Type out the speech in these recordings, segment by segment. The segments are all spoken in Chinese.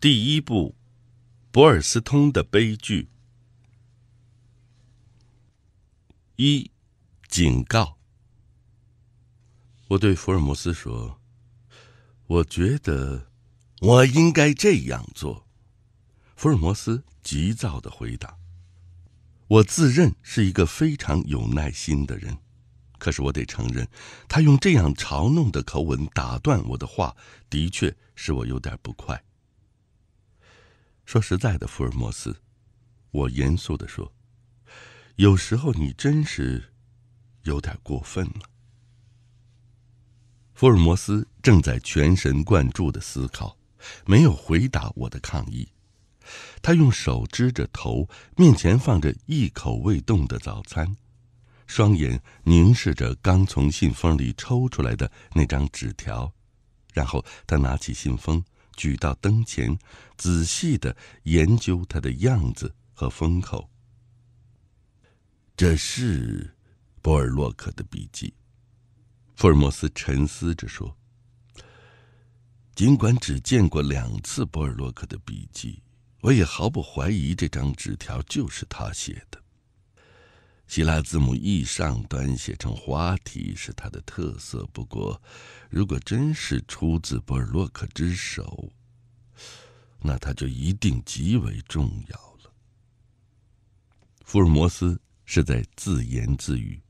第一部《博尔斯通的悲剧》一警告。我对福尔摩斯说：“我觉得我应该这样做。”福尔摩斯急躁的回答：“我自认是一个非常有耐心的人，可是我得承认，他用这样嘲弄的口吻打断我的话，的确使我有点不快。”说实在的，福尔摩斯，我严肃地说，有时候你真是有点过分了。福尔摩斯正在全神贯注的思考，没有回答我的抗议。他用手支着头，面前放着一口未动的早餐，双眼凝视着刚从信封里抽出来的那张纸条，然后他拿起信封。举到灯前，仔细的研究它的样子和封口。这是博尔洛克的笔记，福尔摩斯沉思着说：“尽管只见过两次博尔洛克的笔记，我也毫不怀疑这张纸条就是他写的。希腊字母 E 上端写成花体是他的特色。不过，如果真是出自博尔洛克之手，”那他就一定极为重要了。福尔摩斯是在自言自语，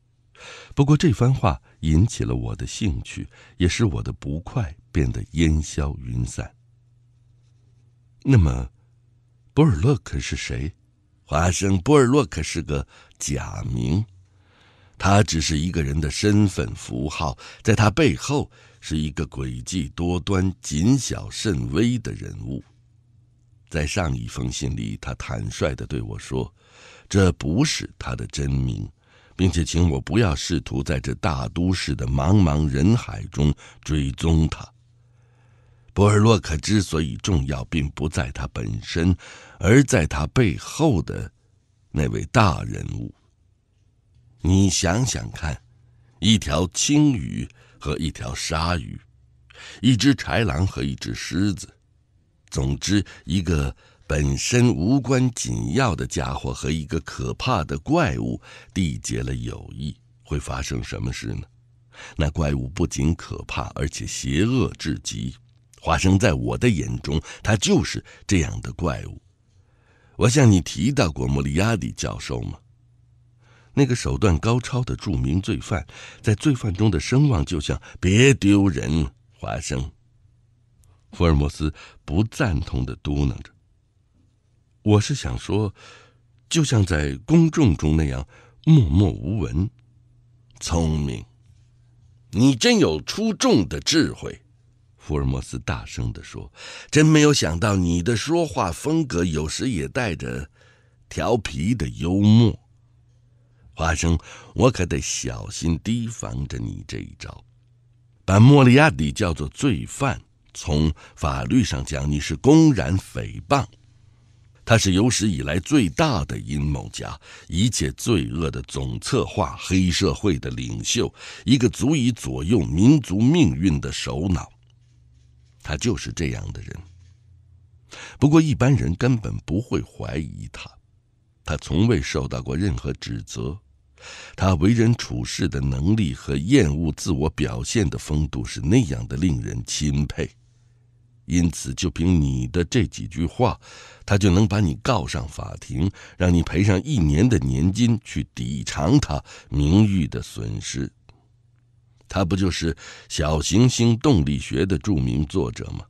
不过这番话引起了我的兴趣，也使我的不快变得烟消云散。那么，波尔洛克是谁？华生，波尔洛克是个假名，他只是一个人的身份符号，在他背后是一个诡计多端、谨小慎微的人物。在上一封信里，他坦率地对我说：“这不是他的真名，并且请我不要试图在这大都市的茫茫人海中追踪他。”博尔洛克之所以重要，并不在他本身，而在他背后的那位大人物。你想想看，一条青鱼和一条鲨鱼，一只豺狼和一只狮子。总之，一个本身无关紧要的家伙和一个可怕的怪物缔结了友谊，会发生什么事呢？那怪物不仅可怕，而且邪恶至极。华生，在我的眼中，他就是这样的怪物。我向你提到过莫里亚蒂教授吗？那个手段高超的著名罪犯，在罪犯中的声望就像别丢人，华生。福尔摩斯不赞同的嘟囔着：“我是想说，就像在公众中那样默默无闻，聪明。你真有出众的智慧。”福尔摩斯大声地说：“真没有想到，你的说话风格有时也带着调皮的幽默，花生。我可得小心提防着你这一招，把莫利亚蒂叫做罪犯。”从法律上讲，你是公然诽谤。他是有史以来最大的阴谋家，一切罪恶的总策划，黑社会的领袖，一个足以左右民族命运的首脑。他就是这样的人。不过一般人根本不会怀疑他，他从未受到过任何指责。他为人处事的能力和厌恶自我表现的风度是那样的令人钦佩。因此，就凭你的这几句话，他就能把你告上法庭，让你赔上一年的年金去抵偿他名誉的损失。他不就是小行星动力学的著名作者吗？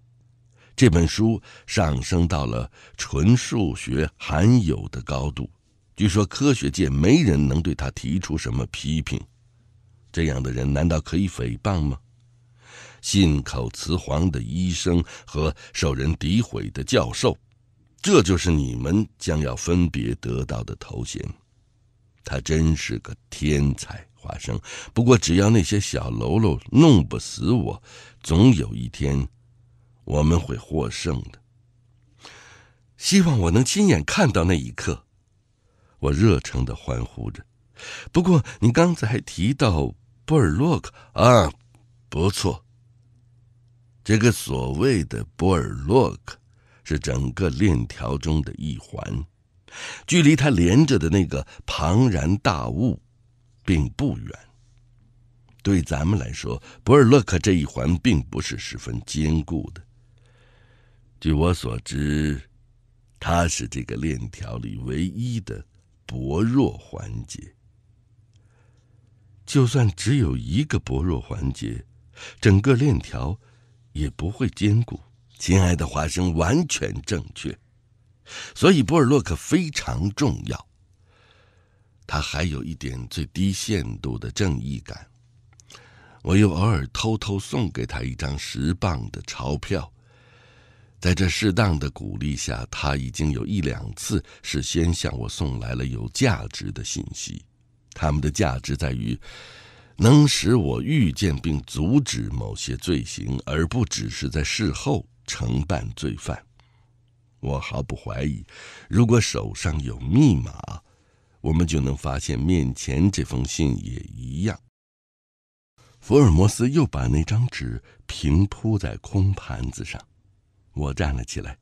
这本书上升到了纯数学罕有的高度，据说科学界没人能对他提出什么批评。这样的人难道可以诽谤吗？信口雌黄的医生和受人诋毁的教授，这就是你们将要分别得到的头衔。他真是个天才，华生。不过，只要那些小喽啰弄不死我，总有一天我们会获胜的。希望我能亲眼看到那一刻。我热诚的欢呼着。不过，您刚才还提到波尔洛克啊，不错。这个所谓的波尔洛克，是整个链条中的一环，距离它连着的那个庞然大物，并不远。对咱们来说，博尔洛克这一环并不是十分坚固的。据我所知，它是这个链条里唯一的薄弱环节。就算只有一个薄弱环节，整个链条。也不会兼顾，亲爱的华生，完全正确。所以波尔洛克非常重要。他还有一点最低限度的正义感。我又偶尔偷偷送给他一张十磅的钞票，在这适当的鼓励下，他已经有一两次是先向我送来了有价值的信息。他们的价值在于。能使我预见并阻止某些罪行，而不只是在事后惩办罪犯。我毫不怀疑，如果手上有密码，我们就能发现面前这封信也一样。福尔摩斯又把那张纸平铺在空盘子上。我站了起来，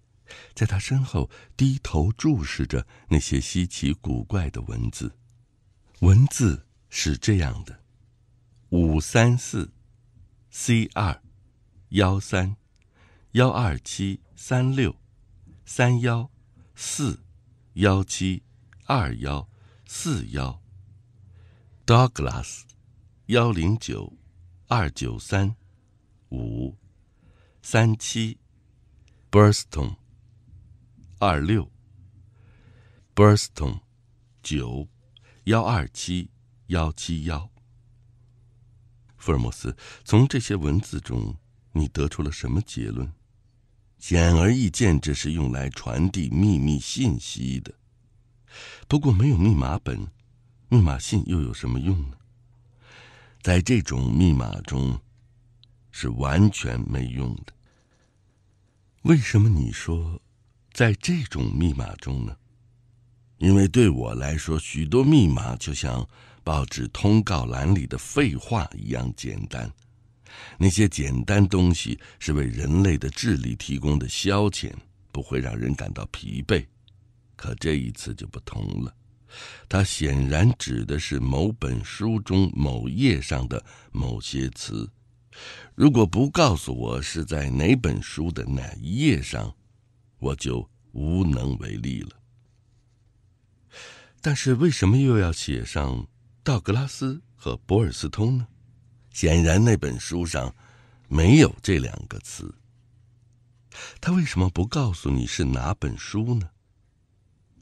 在他身后低头注视着那些稀奇古怪的文字。文字是这样的。五三四，C 二，幺三，幺二七三六，三幺四，幺七二幺四幺，Douglas，幺零九，二九三，五，三七，Burston，二六，Burston，九，幺二七幺七幺。福尔摩斯，从这些文字中，你得出了什么结论？显而易见，这是用来传递秘密信息的。不过，没有密码本，密码信又有什么用呢？在这种密码中，是完全没用的。为什么你说，在这种密码中呢？因为对我来说，许多密码就像……报纸通告栏里的废话一样简单，那些简单东西是为人类的智力提供的消遣，不会让人感到疲惫。可这一次就不同了，他显然指的是某本书中某页上的某些词。如果不告诉我是在哪本书的哪一页上，我就无能为力了。但是为什么又要写上？道格拉斯和博尔斯通呢？显然那本书上没有这两个词。他为什么不告诉你是哪本书呢，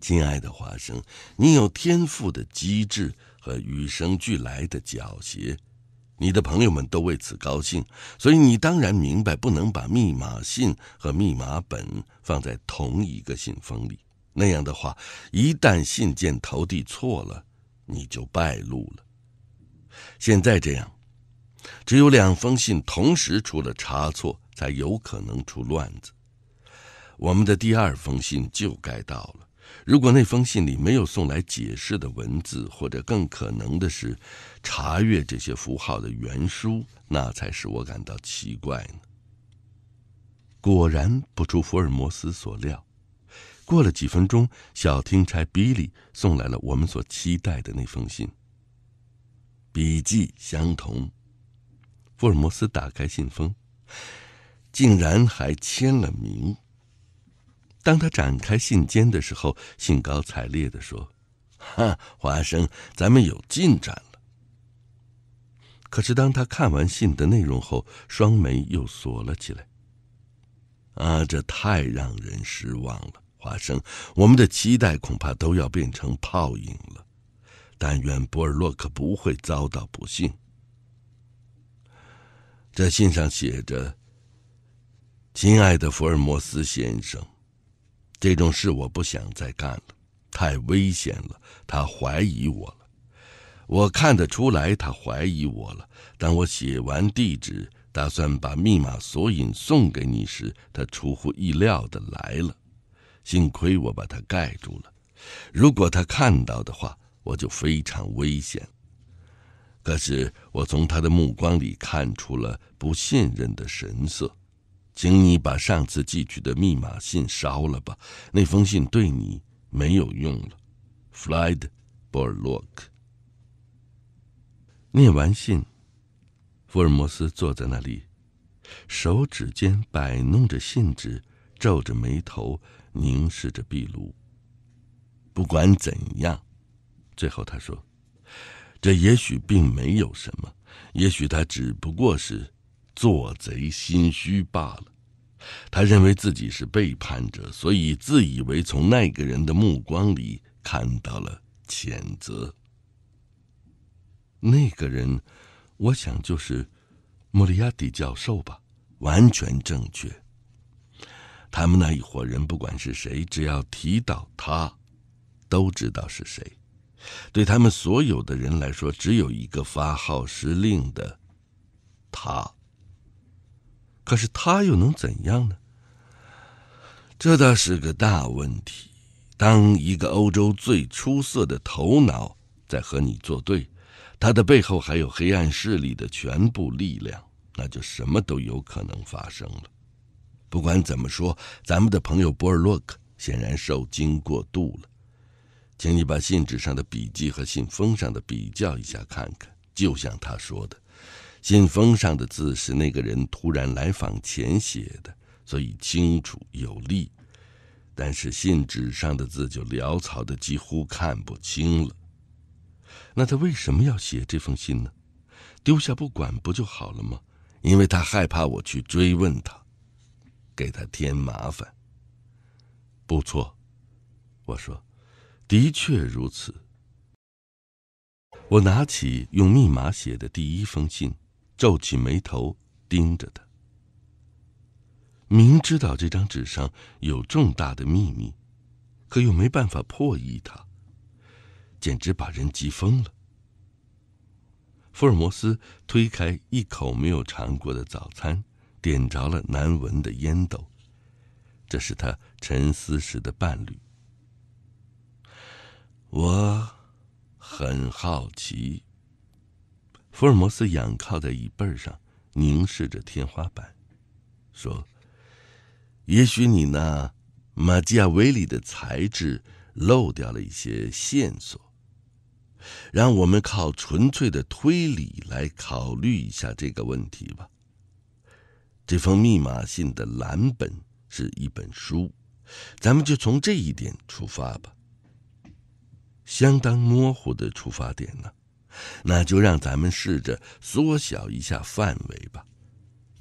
亲爱的华生？你有天赋的机智和与生俱来的狡黠，你的朋友们都为此高兴，所以你当然明白，不能把密码信和密码本放在同一个信封里。那样的话，一旦信件投递错了。你就败露了。现在这样，只有两封信同时出了差错，才有可能出乱子。我们的第二封信就该到了。如果那封信里没有送来解释的文字，或者更可能的是，查阅这些符号的原书，那才使我感到奇怪呢。果然不出福尔摩斯所料。过了几分钟，小听差比利送来了我们所期待的那封信。笔迹相同，福尔摩斯打开信封，竟然还签了名。当他展开信笺的时候，兴高采烈地说：“哈，华生，咱们有进展了。”可是当他看完信的内容后，双眉又锁了起来。啊，这太让人失望了！发生，我们的期待恐怕都要变成泡影了。但愿博尔洛克不会遭到不幸。这信上写着：“亲爱的福尔摩斯先生，这种事我不想再干了，太危险了。他怀疑我了，我看得出来他怀疑我了。当我写完地址，打算把密码索引送给你时，他出乎意料的来了。”幸亏我把它盖住了，如果他看到的话，我就非常危险。可是我从他的目光里看出了不信任的神色，请你把上次寄去的密码信烧了吧，那封信对你没有用了，弗莱德·波尔洛克。念完信，福尔摩斯坐在那里，手指间摆弄着信纸，皱着眉头。凝视着壁炉。不管怎样，最后他说：“这也许并没有什么，也许他只不过是做贼心虚罢了。他认为自己是背叛者，所以自以为从那个人的目光里看到了谴责。那个人，我想就是莫里亚蒂教授吧，完全正确。”他们那一伙人，不管是谁，只要提到他，都知道是谁。对他们所有的人来说，只有一个发号施令的他。可是他又能怎样呢？这倒是个大问题。当一个欧洲最出色的头脑在和你作对，他的背后还有黑暗势力的全部力量，那就什么都有可能发生了。不管怎么说，咱们的朋友波尔洛克显然受惊过度了。请你把信纸上的笔记和信封上的比较一下，看看。就像他说的，信封上的字是那个人突然来访前写的，所以清楚有力；但是信纸上的字就潦草的几乎看不清了。那他为什么要写这封信呢？丢下不管不就好了吗？因为他害怕我去追问他。给他添麻烦。不错，我说，的确如此。我拿起用密码写的第一封信，皱起眉头盯着他。明知道这张纸上有重大的秘密，可又没办法破译它，简直把人急疯了。福尔摩斯推开一口没有尝过的早餐。点着了难闻的烟斗，这是他沉思时的伴侣。我很好奇。福尔摩斯仰靠在椅背上，凝视着天花板，说：“也许你那马基亚维里的材质漏掉了一些线索。让我们靠纯粹的推理来考虑一下这个问题吧。”这封密码信的蓝本是一本书，咱们就从这一点出发吧。相当模糊的出发点呢，那就让咱们试着缩小一下范围吧。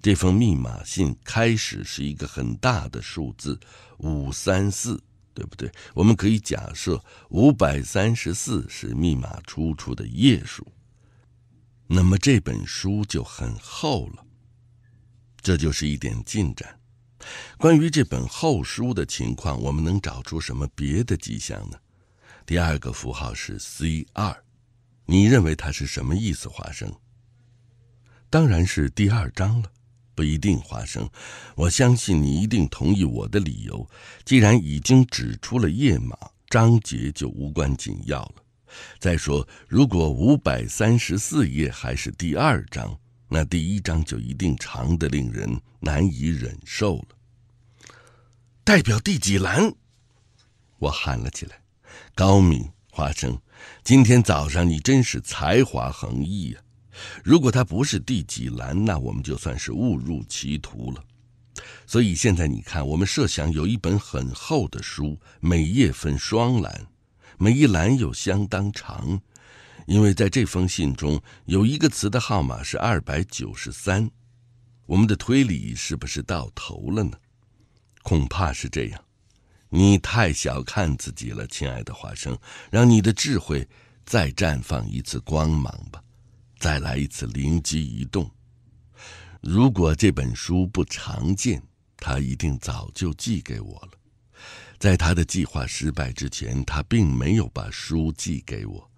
这封密码信开始是一个很大的数字，五三四，对不对？我们可以假设五百三十四是密码出处的页数，那么这本书就很厚了。这就是一点进展。关于这本厚书的情况，我们能找出什么别的迹象呢？第二个符号是 C 二，你认为它是什么意思，华生？当然是第二章了，不一定，华生。我相信你一定同意我的理由。既然已经指出了页码，章节就无关紧要了。再说，如果五百三十四页还是第二章。那第一章就一定长的令人难以忍受了。代表第几栏？我喊了起来。高明，花生，今天早上你真是才华横溢啊！如果他不是第几栏，那我们就算是误入歧途了。所以现在你看，我们设想有一本很厚的书，每页分双栏，每一栏又相当长。因为在这封信中有一个词的号码是二百九十三，我们的推理是不是到头了呢？恐怕是这样。你太小看自己了，亲爱的华生。让你的智慧再绽放一次光芒吧，再来一次灵机一动。如果这本书不常见，他一定早就寄给我了。在他的计划失败之前，他并没有把书寄给我。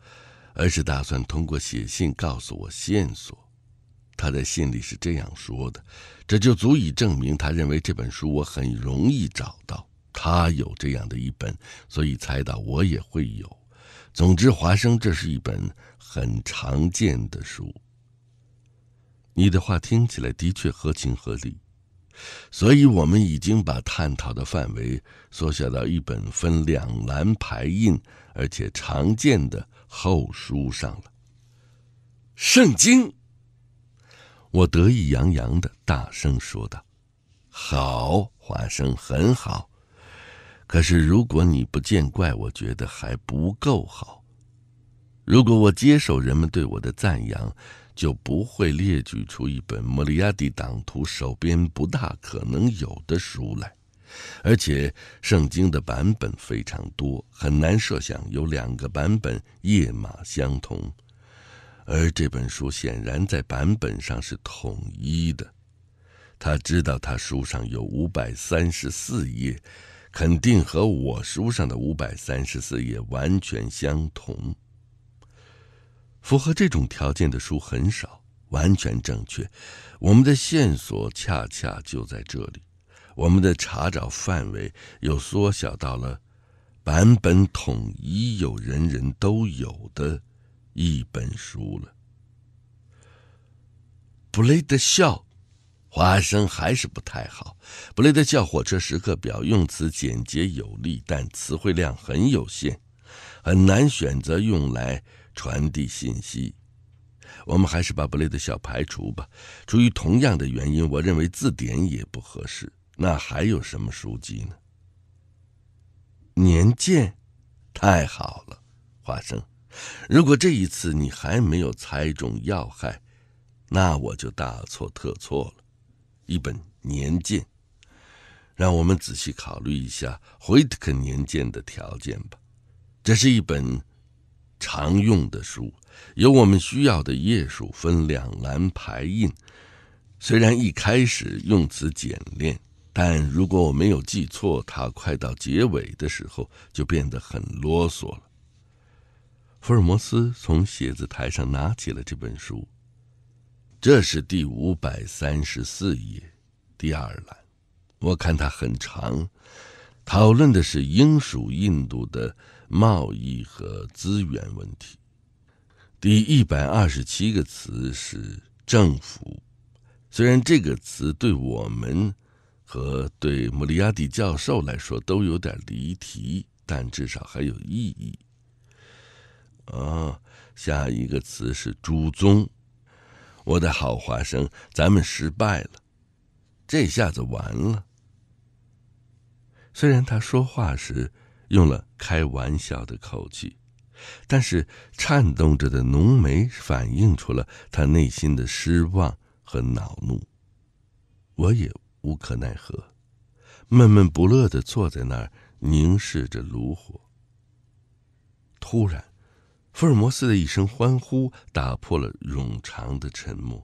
而是打算通过写信告诉我线索，他在信里是这样说的，这就足以证明他认为这本书我很容易找到，他有这样的一本，所以猜到我也会有。总之，华生，这是一本很常见的书。你的话听起来的确合情合理，所以我们已经把探讨的范围缩小到一本分两栏排印而且常见的。后书上了，《圣经》。我得意洋洋的大声说道：“好，花生，很好。可是如果你不见怪，我觉得还不够好。如果我接受人们对我的赞扬，就不会列举出一本莫里亚蒂党徒手边不大可能有的书来。”而且，圣经的版本非常多，很难设想有两个版本页码相同。而这本书显然在版本上是统一的。他知道他书上有五百三十四页，肯定和我书上的五百三十四页完全相同。符合这种条件的书很少，完全正确。我们的线索恰恰就在这里。我们的查找范围又缩小到了版本统一、有人人都有的一本书了。布雷德笑，华生还是不太好。布雷德笑，火车时刻表用词简洁有力，但词汇量很有限，很难选择用来传递信息。我们还是把布雷德笑排除吧。出于同样的原因，我认为字典也不合适。那还有什么书籍呢？年鉴，太好了，华生。如果这一次你还没有猜中要害，那我就大错特错了。一本年鉴，让我们仔细考虑一下惠特肯年鉴的条件吧。这是一本常用的书，有我们需要的页数，分两栏排印。虽然一开始用词简练。但如果我没有记错，他快到结尾的时候就变得很啰嗦了。福尔摩斯从写字台上拿起了这本书。这是第五百三十四页，第二栏。我看它很长，讨论的是英属印度的贸易和资源问题。第一百二十七个词是“政府”，虽然这个词对我们。和对穆里亚蒂教授来说都有点离题，但至少还有意义。啊，下一个词是“朱宗”。我的好华生，咱们失败了，这下子完了。虽然他说话时用了开玩笑的口气，但是颤动着的浓眉反映出了他内心的失望和恼怒。我也。无可奈何，闷闷不乐的坐在那儿凝视着炉火。突然，福尔摩斯的一声欢呼打破了冗长的沉默。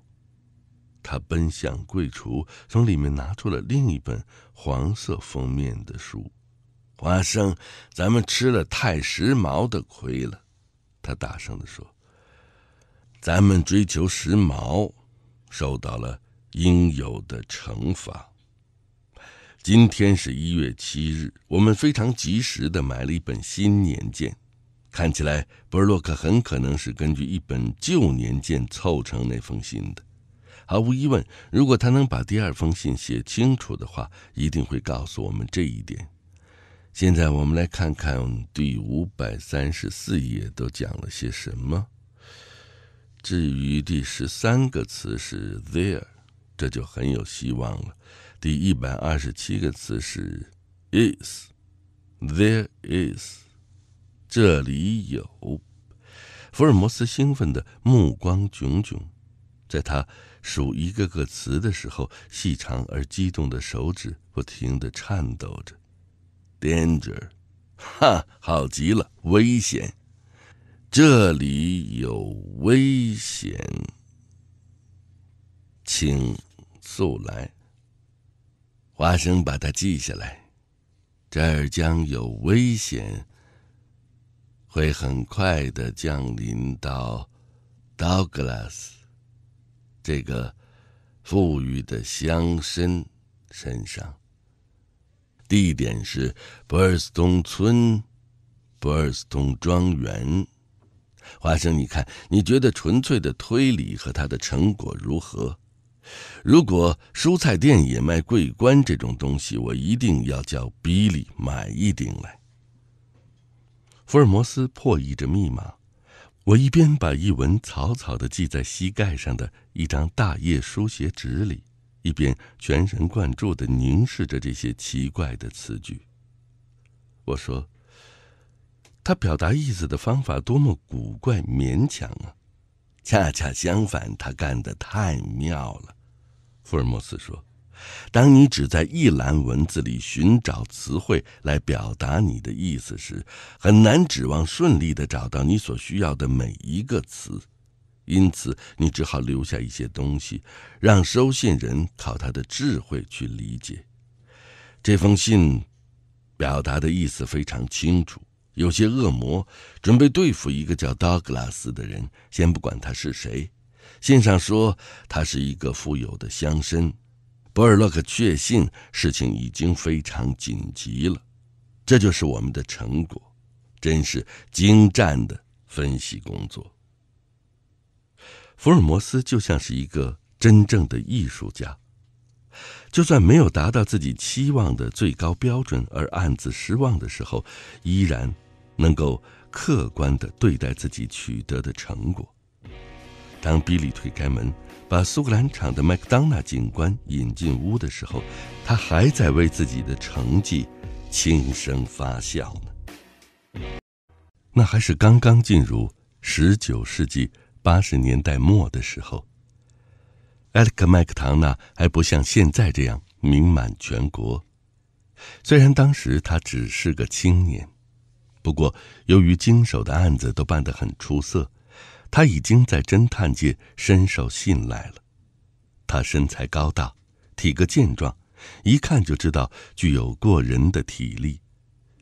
他奔向柜橱，从里面拿出了另一本黄色封面的书。华生，咱们吃了太时髦的亏了，他大声地说：“咱们追求时髦，受到了应有的惩罚。”今天是一月七日，我们非常及时的买了一本新年鉴。看起来，波尔洛克很可能是根据一本旧年鉴凑成那封信的。毫无疑问，如果他能把第二封信写清楚的话，一定会告诉我们这一点。现在，我们来看看第五百三十四页都讲了些什么。至于第十三个词是 “there”，这就很有希望了。第一百二十七个词是，is，there is，这里有，福尔摩斯兴奋的目光炯炯，在他数一个个词的时候，细长而激动的手指不停的颤抖着，danger，哈，好极了，危险，这里有危险，请速来。华生，把它记下来。这儿将有危险，会很快的降临到道格拉斯这个富裕的乡绅身上。地点是伯尔斯顿村，伯尔斯顿庄园。华生，你看，你觉得纯粹的推理和他的成果如何？如果蔬菜店也卖桂冠这种东西，我一定要叫比利买一顶来。福尔摩斯破译着密码，我一边把译文草草的记在膝盖上的一张大页书写纸里，一边全神贯注的凝视着这些奇怪的词句。我说：“他表达意思的方法多么古怪勉强啊！恰恰相反，他干的太妙了。”福尔摩斯说：“当你只在一栏文字里寻找词汇来表达你的意思时，很难指望顺利的找到你所需要的每一个词。因此，你只好留下一些东西，让收信人靠他的智慧去理解。这封信表达的意思非常清楚：有些恶魔准备对付一个叫道格拉斯的人。先不管他是谁。”信上说他是一个富有的乡绅，博尔洛克确信事情已经非常紧急了。这就是我们的成果，真是精湛的分析工作。福尔摩斯就像是一个真正的艺术家，就算没有达到自己期望的最高标准而暗自失望的时候，依然能够客观地对待自己取得的成果。当比利推开门，把苏格兰场的麦克当纳警官引进屋的时候，他还在为自己的成绩轻声发笑呢。那还是刚刚进入十九世纪八十年代末的时候，艾利克·麦克唐纳还不像现在这样名满全国。虽然当时他只是个青年，不过由于经手的案子都办得很出色。他已经在侦探界深受信赖了。他身材高大，体格健壮，一看就知道具有过人的体力。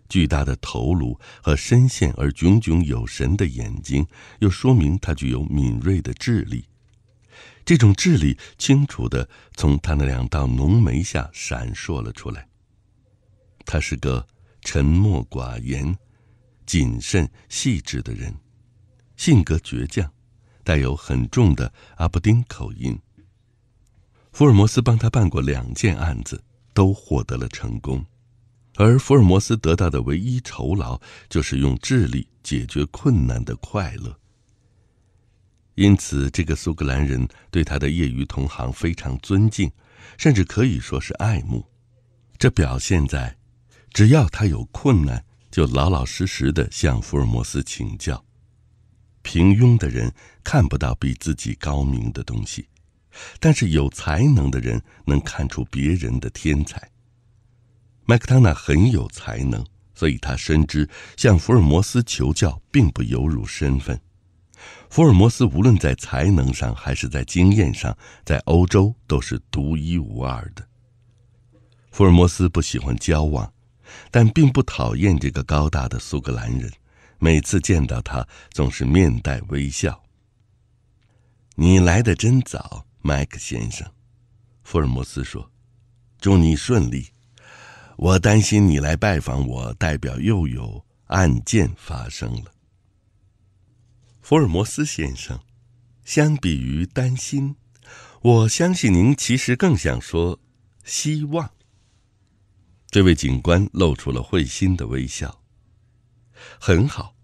巨大的头颅和深陷而炯炯有神的眼睛，又说明他具有敏锐的智力。这种智力清楚地从他那两道浓眉下闪烁了出来。他是个沉默寡言、谨慎细致的人。性格倔强，带有很重的阿布丁口音。福尔摩斯帮他办过两件案子，都获得了成功，而福尔摩斯得到的唯一酬劳，就是用智力解决困难的快乐。因此，这个苏格兰人对他的业余同行非常尊敬，甚至可以说是爱慕。这表现在，只要他有困难，就老老实实的向福尔摩斯请教。平庸的人看不到比自己高明的东西，但是有才能的人能看出别人的天才。麦克唐纳很有才能，所以他深知向福尔摩斯求教并不有辱身份。福尔摩斯无论在才能上还是在经验上，在欧洲都是独一无二的。福尔摩斯不喜欢交往，但并不讨厌这个高大的苏格兰人。每次见到他，总是面带微笑。你来的真早，麦克先生，福尔摩斯说：“祝你顺利。”我担心你来拜访我，代表又有案件发生了。福尔摩斯先生，相比于担心，我相信您其实更想说希望。这位警官露出了会心的微笑。很好，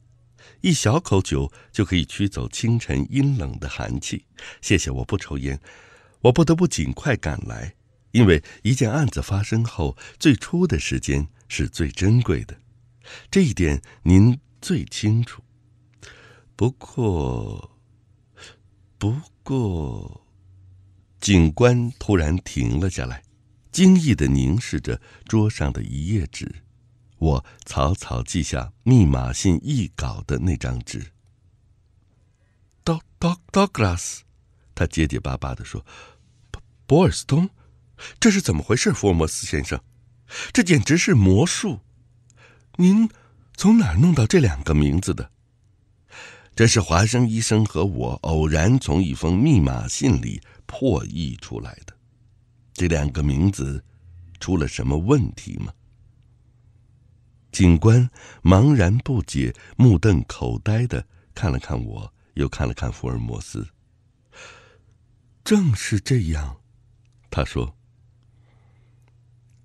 一小口酒就可以驱走清晨阴冷的寒气。谢谢，我不抽烟。我不得不尽快赶来，因为一件案子发生后，最初的时间是最珍贵的。这一点您最清楚。不过，不过，警官突然停了下来，惊异的凝视着桌上的一页纸。我草草记下密码信译稿的那张纸。Do Do Douglas，他结结巴巴的说：“博尔斯通，这是怎么回事，福尔摩斯先生？这简直是魔术！您从哪儿弄到这两个名字的？这是华生医生和我偶然从一封密码信里破译出来的。这两个名字出了什么问题吗？”警官茫然不解、目瞪口呆的看了看我，又看了看福尔摩斯。正是这样，他说：“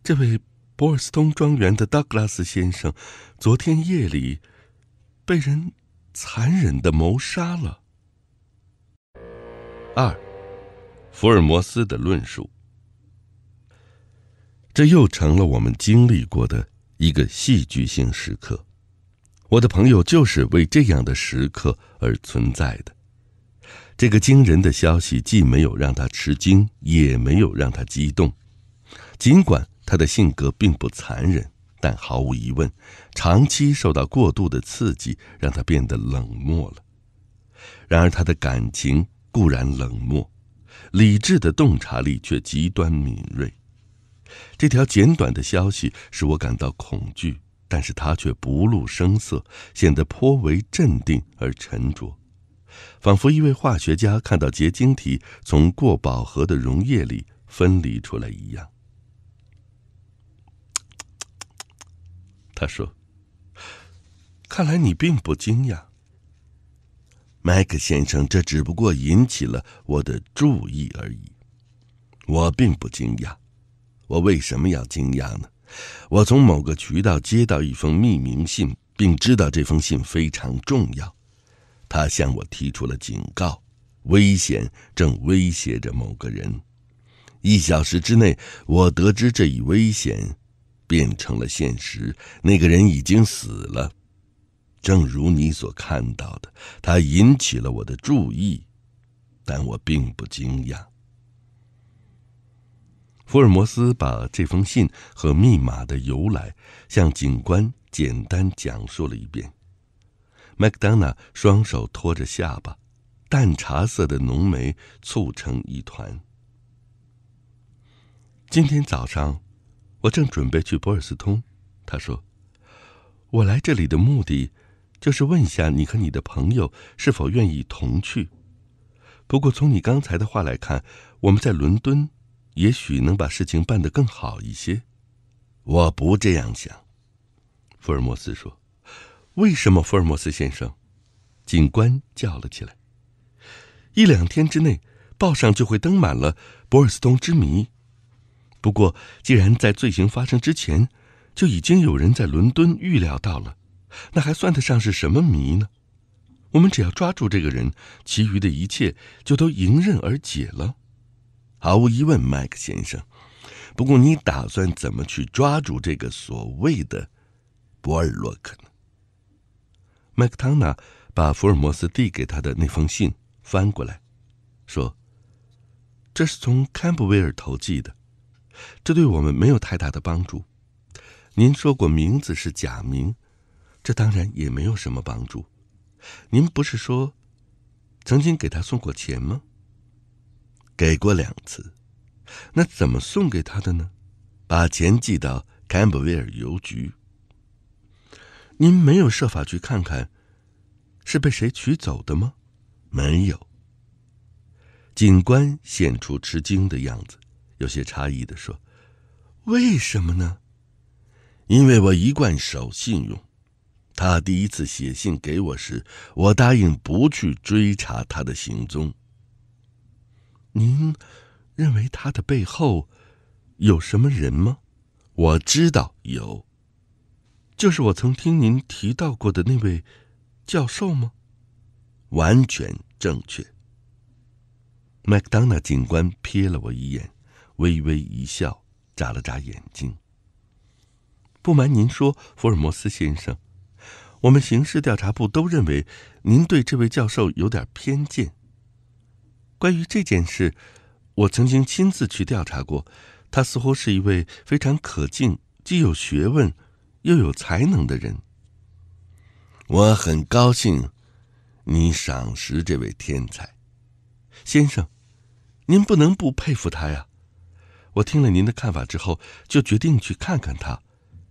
这位博尔斯通庄园的道格拉斯先生，昨天夜里被人残忍的谋杀了。”二，福尔摩斯的论述，这又成了我们经历过的。一个戏剧性时刻，我的朋友就是为这样的时刻而存在的。这个惊人的消息既没有让他吃惊，也没有让他激动。尽管他的性格并不残忍，但毫无疑问，长期受到过度的刺激让他变得冷漠了。然而，他的感情固然冷漠，理智的洞察力却极端敏锐。这条简短的消息使我感到恐惧，但是他却不露声色，显得颇为镇定而沉着，仿佛一位化学家看到结晶体从过饱和的溶液里分离出来一样。他说：“看来你并不惊讶，麦克先生，这只不过引起了我的注意而已。我并不惊讶。”我为什么要惊讶呢？我从某个渠道接到一封匿名信，并知道这封信非常重要。他向我提出了警告，危险正威胁着某个人。一小时之内，我得知这一危险变成了现实。那个人已经死了。正如你所看到的，他引起了我的注意，但我并不惊讶。福尔摩斯把这封信和密码的由来向警官简单讲述了一遍。麦克当娜双手托着下巴，淡茶色的浓眉蹙成一团。今天早上，我正准备去博尔斯通，他说：“我来这里的目的，就是问一下你和你的朋友是否愿意同去。不过从你刚才的话来看，我们在伦敦。”也许能把事情办得更好一些，我不这样想。”福尔摩斯说。“为什么，福尔摩斯先生？”警官叫了起来。“一两天之内，报上就会登满了博尔斯通之谜。不过，既然在罪行发生之前，就已经有人在伦敦预料到了，那还算得上是什么谜呢？我们只要抓住这个人，其余的一切就都迎刃而解了。”毫无疑问，麦克先生。不过，你打算怎么去抓住这个所谓的博尔洛克呢？麦克唐纳把福尔摩斯递给他的那封信翻过来，说：“这是从坎布威尔投寄的，这对我们没有太大的帮助。您说过名字是假名，这当然也没有什么帮助。您不是说曾经给他送过钱吗？”给过两次，那怎么送给他的呢？把钱寄到坎布威尔邮局。您没有设法去看看，是被谁取走的吗？没有。警官现出吃惊的样子，有些诧异的说：“为什么呢？因为我一贯守信用。他第一次写信给我时，我答应不去追查他的行踪。”您认为他的背后有什么人吗？我知道有，就是我曾听您提到过的那位教授吗？完全正确。麦克当娜警官瞥了我一眼，微微一笑，眨了眨眼睛。不瞒您说，福尔摩斯先生，我们刑事调查部都认为您对这位教授有点偏见。关于这件事，我曾经亲自去调查过。他似乎是一位非常可敬、既有学问又有才能的人。我很高兴你赏识这位天才，先生，您不能不佩服他呀。我听了您的看法之后，就决定去看看他，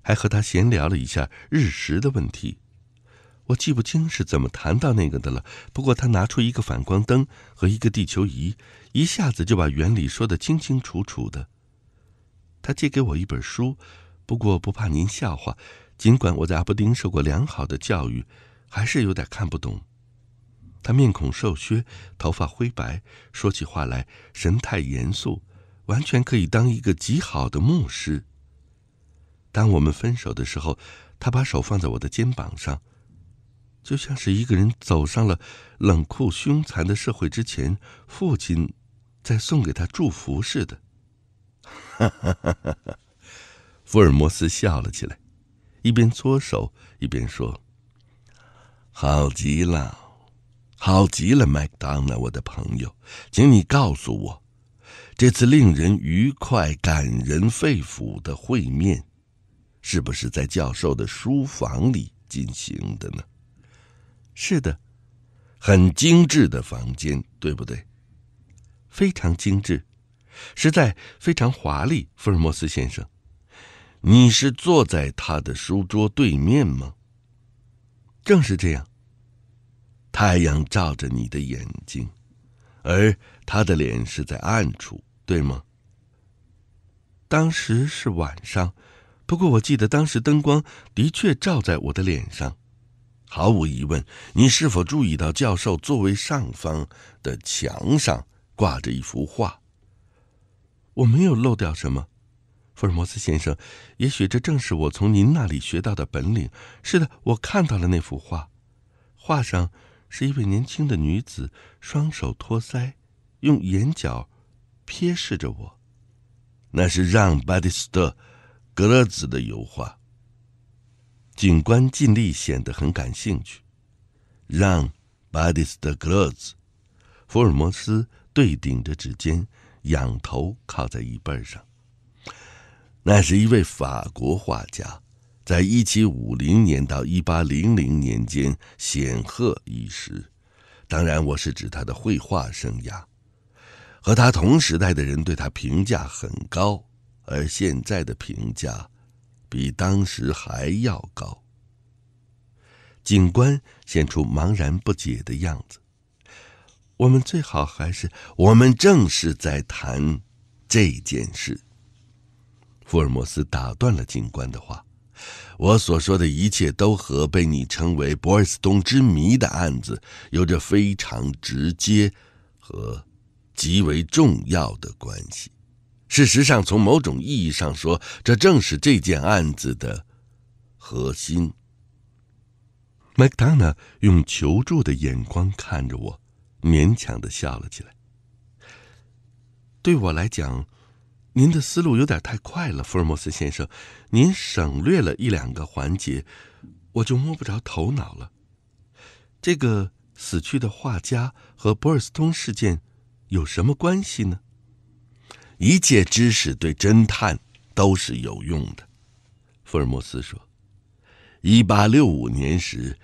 还和他闲聊了一下日食的问题。我记不清是怎么谈到那个的了。不过他拿出一个反光灯和一个地球仪，一下子就把原理说得清清楚楚的。他借给我一本书，不过不怕您笑话，尽管我在阿布丁受过良好的教育，还是有点看不懂。他面孔瘦削，头发灰白，说起话来神态严肃，完全可以当一个极好的牧师。当我们分手的时候，他把手放在我的肩膀上。就像是一个人走上了冷酷凶残的社会之前，父亲在送给他祝福似的。福尔摩斯笑了起来，一边搓手一边说：“好极了，好极了，麦当娜，我的朋友，请你告诉我，这次令人愉快、感人肺腑的会面，是不是在教授的书房里进行的呢？”是的，很精致的房间，对不对？非常精致，实在非常华丽，福尔摩斯先生。你是坐在他的书桌对面吗？正是这样。太阳照着你的眼睛，而他的脸是在暗处，对吗？当时是晚上，不过我记得当时灯光的确照在我的脸上。毫无疑问，你是否注意到教授座位上方的墙上挂着一幅画？我没有漏掉什么，福尔摩斯先生。也许这正是我从您那里学到的本领。是的，我看到了那幅画。画上是一位年轻的女子，双手托腮，用眼角瞥视着我。那是让·巴蒂斯特·格勒兹的油画。警官尽力显得很感兴趣，让巴蒂斯特·格罗斯，福尔摩斯对顶着指尖，仰头靠在椅背上。那是一位法国画家，在1750年到1800年间显赫一时。当然，我是指他的绘画生涯。和他同时代的人对他评价很高，而现在的评价。比当时还要高。警官显出茫然不解的样子。我们最好还是……我们正是在谈这件事。福尔摩斯打断了警官的话：“我所说的一切都和被你称为博尔斯通之谜的案子有着非常直接和极为重要的关系。”事实上，从某种意义上说，这正是这件案子的核心。麦克唐纳用求助的眼光看着我，勉强的笑了起来。对我来讲，您的思路有点太快了，福尔摩斯先生，您省略了一两个环节，我就摸不着头脑了。这个死去的画家和博尔斯通事件有什么关系呢？一切知识对侦探都是有用的，福尔摩斯说：“一八六五年时，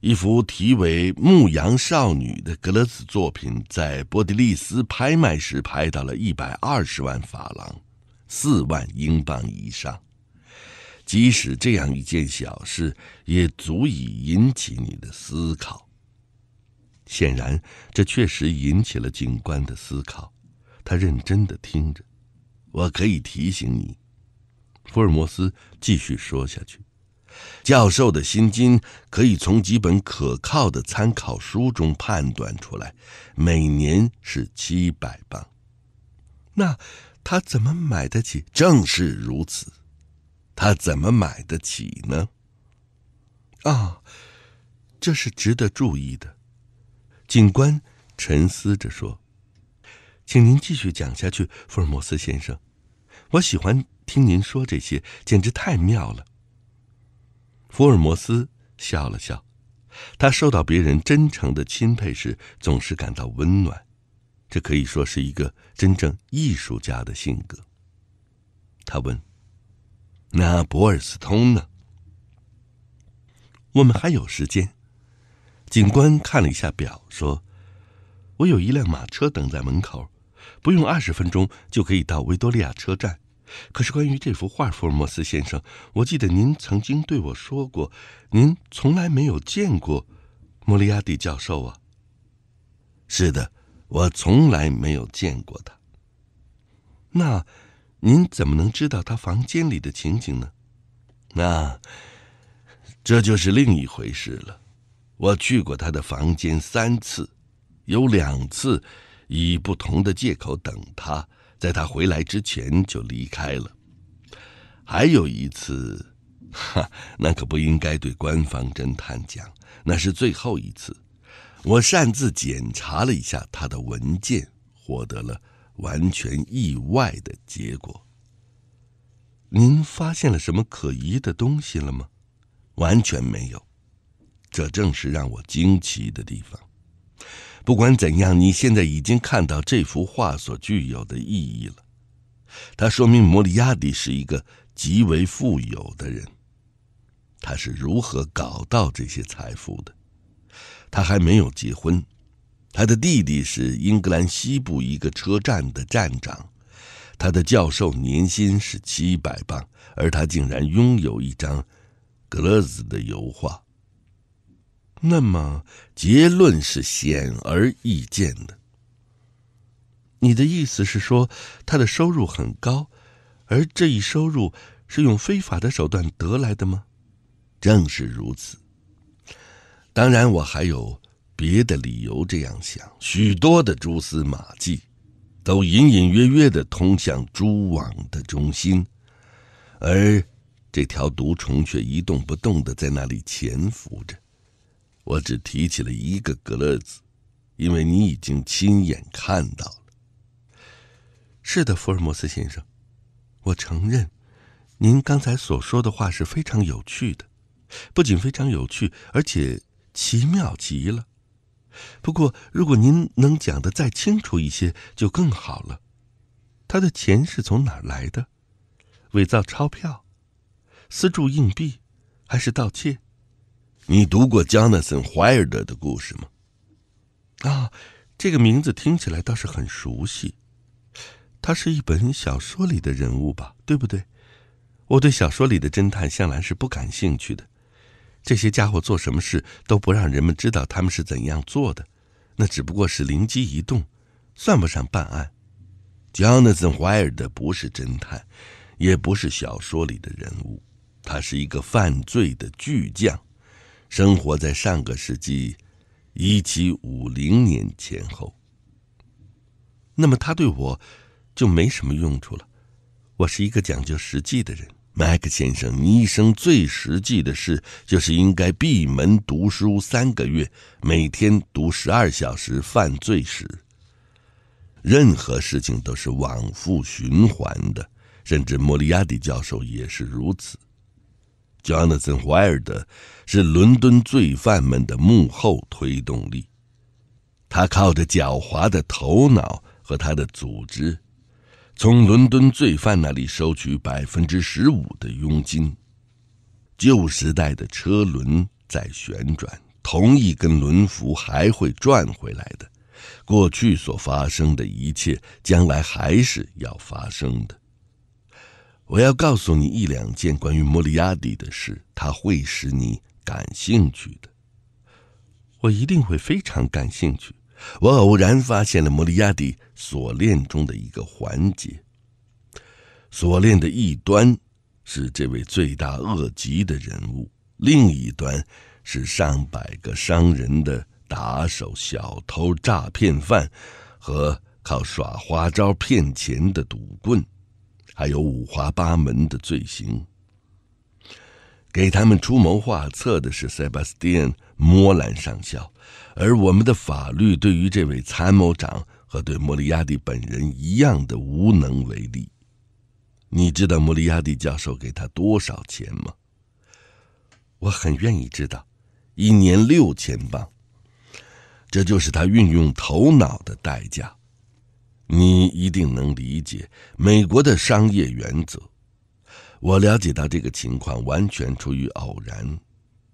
一幅题为《牧羊少女》的格勒兹作品在波迪利斯拍卖时拍到了一百二十万法郎，四万英镑以上。即使这样一件小事，也足以引起你的思考。显然，这确实引起了警官的思考。”他认真的听着，我可以提醒你，福尔摩斯继续说下去。教授的薪金可以从几本可靠的参考书中判断出来，每年是七百磅。那他怎么买得起？正是如此，他怎么买得起呢？啊，这是值得注意的，警官沉思着说。请您继续讲下去，福尔摩斯先生。我喜欢听您说这些，简直太妙了。福尔摩斯笑了笑，他受到别人真诚的钦佩时，总是感到温暖。这可以说是一个真正艺术家的性格。他问：“那博尔斯通呢？”我们还有时间。警官看了一下表，说。我有一辆马车等在门口，不用二十分钟就可以到维多利亚车站。可是关于这幅画，福尔摩斯先生，我记得您曾经对我说过，您从来没有见过莫里亚蒂教授啊。是的，我从来没有见过他。那，您怎么能知道他房间里的情景呢？那，这就是另一回事了。我去过他的房间三次。有两次，以不同的借口等他，在他回来之前就离开了。还有一次，哈，那可不应该对官方侦探讲，那是最后一次。我擅自检查了一下他的文件，获得了完全意外的结果。您发现了什么可疑的东西了吗？完全没有，这正是让我惊奇的地方。不管怎样，你现在已经看到这幅画所具有的意义了。它说明摩里亚蒂是一个极为富有的人。他是如何搞到这些财富的？他还没有结婚。他的弟弟是英格兰西部一个车站的站长。他的教授年薪是七百磅，而他竟然拥有一张格勒兹的油画。那么结论是显而易见的。你的意思是说，他的收入很高，而这一收入是用非法的手段得来的吗？正是如此。当然，我还有别的理由这样想。许多的蛛丝马迹，都隐隐约约的通向蛛网的中心，而这条毒虫却一动不动的在那里潜伏着。我只提起了一个格勒兹，因为你已经亲眼看到了。是的，福尔摩斯先生，我承认，您刚才所说的话是非常有趣的，不仅非常有趣，而且奇妙极了。不过，如果您能讲得再清楚一些，就更好了。他的钱是从哪儿来的？伪造钞票？私铸硬币？还是盗窃？你读过姜纳森·怀尔德的故事吗？啊，这个名字听起来倒是很熟悉。他是一本小说里的人物吧？对不对？我对小说里的侦探向来是不感兴趣的。这些家伙做什么事都不让人们知道他们是怎样做的，那只不过是灵机一动，算不上办案。姜纳森·怀尔德不是侦探，也不是小说里的人物，他是一个犯罪的巨匠。生活在上个世纪，一七五零年前后。那么他对我就没什么用处了。我是一个讲究实际的人，麦克先生。你一生最实际的事就是应该闭门读书三个月，每天读十二小时犯罪史。任何事情都是往复循环的，甚至莫里亚蒂教授也是如此。j o n a t h a n Wilder 是伦敦罪犯们的幕后推动力。他靠着狡猾的头脑和他的组织，从伦敦罪犯那里收取百分之十五的佣金。旧时代的车轮在旋转，同一根轮辐还会转回来的。过去所发生的一切，将来还是要发生的。我要告诉你一两件关于莫里亚蒂的事，它会使你感兴趣的。我一定会非常感兴趣。我偶然发现了莫里亚蒂锁链中的一个环节。锁链的一端是这位罪大恶极的人物，另一端是上百个商人的打手、小偷、诈骗犯和靠耍花招骗钱的赌棍。还有五花八门的罪行。给他们出谋划策的是塞巴斯蒂安·莫兰上校，而我们的法律对于这位参谋长和对莫里亚蒂本人一样的无能为力。你知道莫里亚蒂教授给他多少钱吗？我很愿意知道，一年六千磅，这就是他运用头脑的代价。你一定能理解美国的商业原则。我了解到这个情况完全出于偶然，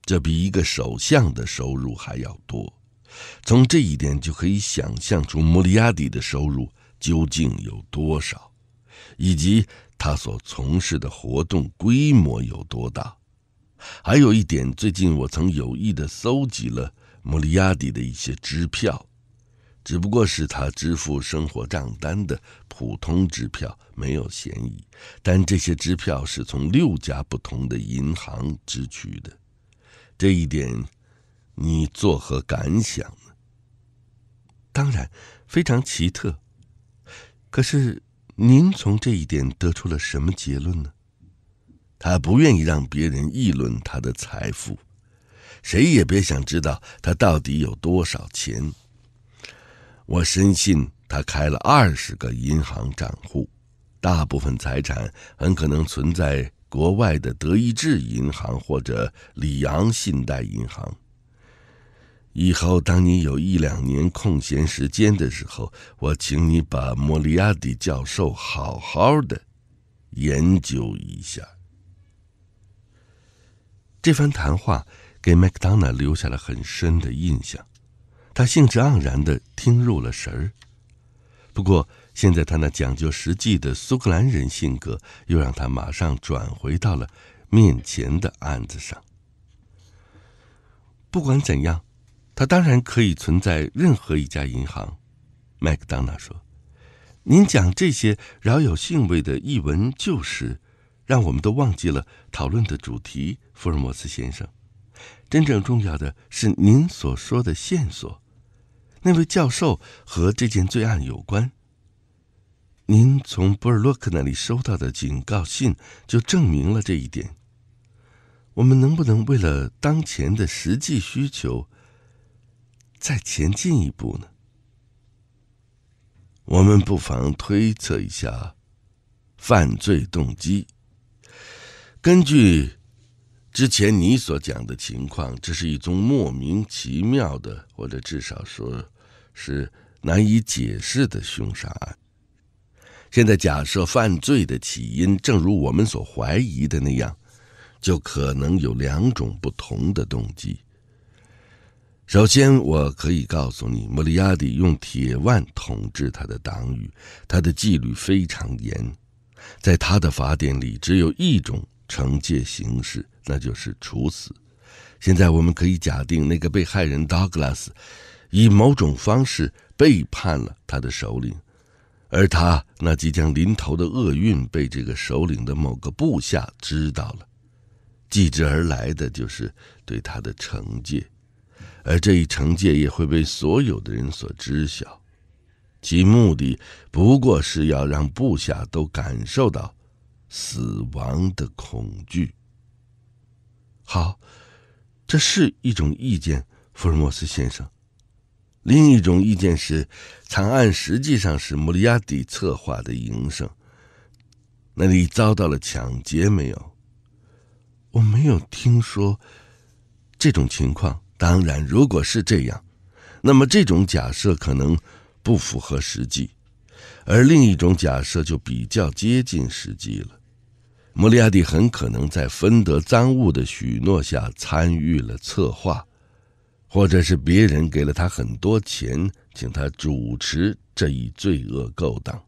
这比一个首相的收入还要多。从这一点就可以想象出穆里亚蒂的收入究竟有多少，以及他所从事的活动规模有多大。还有一点，最近我曾有意地搜集了穆里亚蒂的一些支票。只不过是他支付生活账单的普通支票，没有嫌疑。但这些支票是从六家不同的银行支取的，这一点，你作何感想呢？当然，非常奇特。可是，您从这一点得出了什么结论呢？他不愿意让别人议论他的财富，谁也别想知道他到底有多少钱。我深信他开了二十个银行账户，大部分财产很可能存在国外的德意志银行或者里昂信贷银行。以后当你有一两年空闲时间的时候，我请你把莫里亚蒂教授好好的研究一下。这番谈话给麦克当娜留下了很深的印象。他兴致盎然地听入了神儿，不过现在他那讲究实际的苏格兰人性格又让他马上转回到了面前的案子上。不管怎样，他当然可以存在任何一家银行，麦克当纳说：“您讲这些饶有兴味的一文旧事，让我们都忘记了讨论的主题，福尔摩斯先生。真正重要的是您所说的线索。”那位教授和这件罪案有关。您从布尔洛克那里收到的警告信就证明了这一点。我们能不能为了当前的实际需求再前进一步呢？我们不妨推测一下犯罪动机。根据之前你所讲的情况，这是一宗莫名其妙的，或者至少说是难以解释的凶杀案。现在假设犯罪的起因正如我们所怀疑的那样，就可能有两种不同的动机。首先，我可以告诉你，莫里亚蒂用铁腕统治他的党羽，他的纪律非常严，在他的法典里只有一种。惩戒形式，那就是处死。现在我们可以假定，那个被害人 Douglas 以某种方式背叛了他的首领，而他那即将临头的厄运被这个首领的某个部下知道了，继之而来的就是对他的惩戒，而这一惩戒也会被所有的人所知晓，其目的不过是要让部下都感受到。死亡的恐惧。好，这是一种意见，福尔摩斯先生。另一种意见是，惨案实际上是莫里亚蒂策划的营生。那里遭到了抢劫没有？我没有听说这种情况。当然，如果是这样，那么这种假设可能不符合实际，而另一种假设就比较接近实际了。莫利亚蒂很可能在分得赃物的许诺下参与了策划，或者是别人给了他很多钱，请他主持这一罪恶勾当。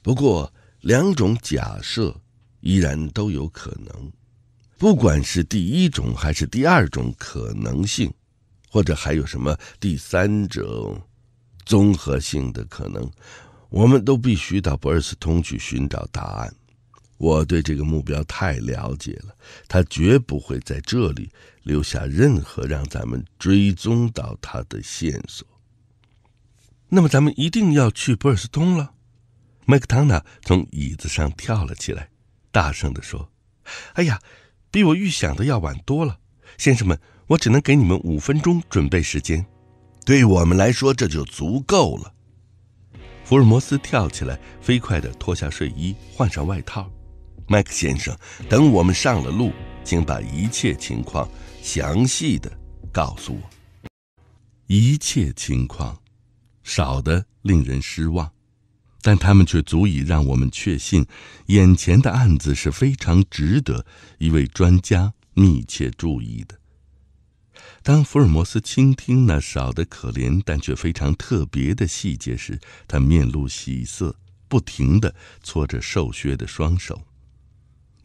不过，两种假设依然都有可能。不管是第一种还是第二种可能性，或者还有什么第三种综合性的可能，我们都必须到博尔斯通去寻找答案。我对这个目标太了解了，他绝不会在这里留下任何让咱们追踪到他的线索。那么咱们一定要去博尔斯通了。麦克唐纳从椅子上跳了起来，大声地说：“哎呀，比我预想的要晚多了，先生们，我只能给你们五分钟准备时间。对我们来说这就足够了。”福尔摩斯跳起来，飞快地脱下睡衣，换上外套。麦克先生，等我们上了路，请把一切情况详细的告诉我。一切情况少得令人失望，但他们却足以让我们确信，眼前的案子是非常值得一位专家密切注意的。当福尔摩斯倾听那少得可怜但却非常特别的细节时，他面露喜色，不停的搓着瘦削的双手。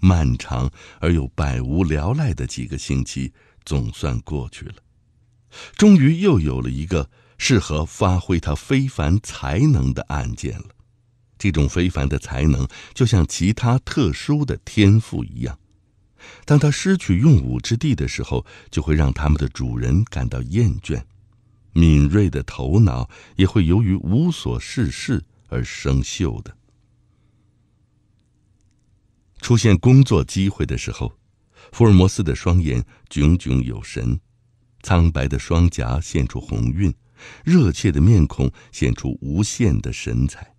漫长而又百无聊赖的几个星期总算过去了，终于又有了一个适合发挥他非凡才能的案件了。这种非凡的才能就像其他特殊的天赋一样，当他失去用武之地的时候，就会让他们的主人感到厌倦。敏锐的头脑也会由于无所事事而生锈的。出现工作机会的时候，福尔摩斯的双眼炯炯有神，苍白的双颊现出红晕，热切的面孔显出无限的神采。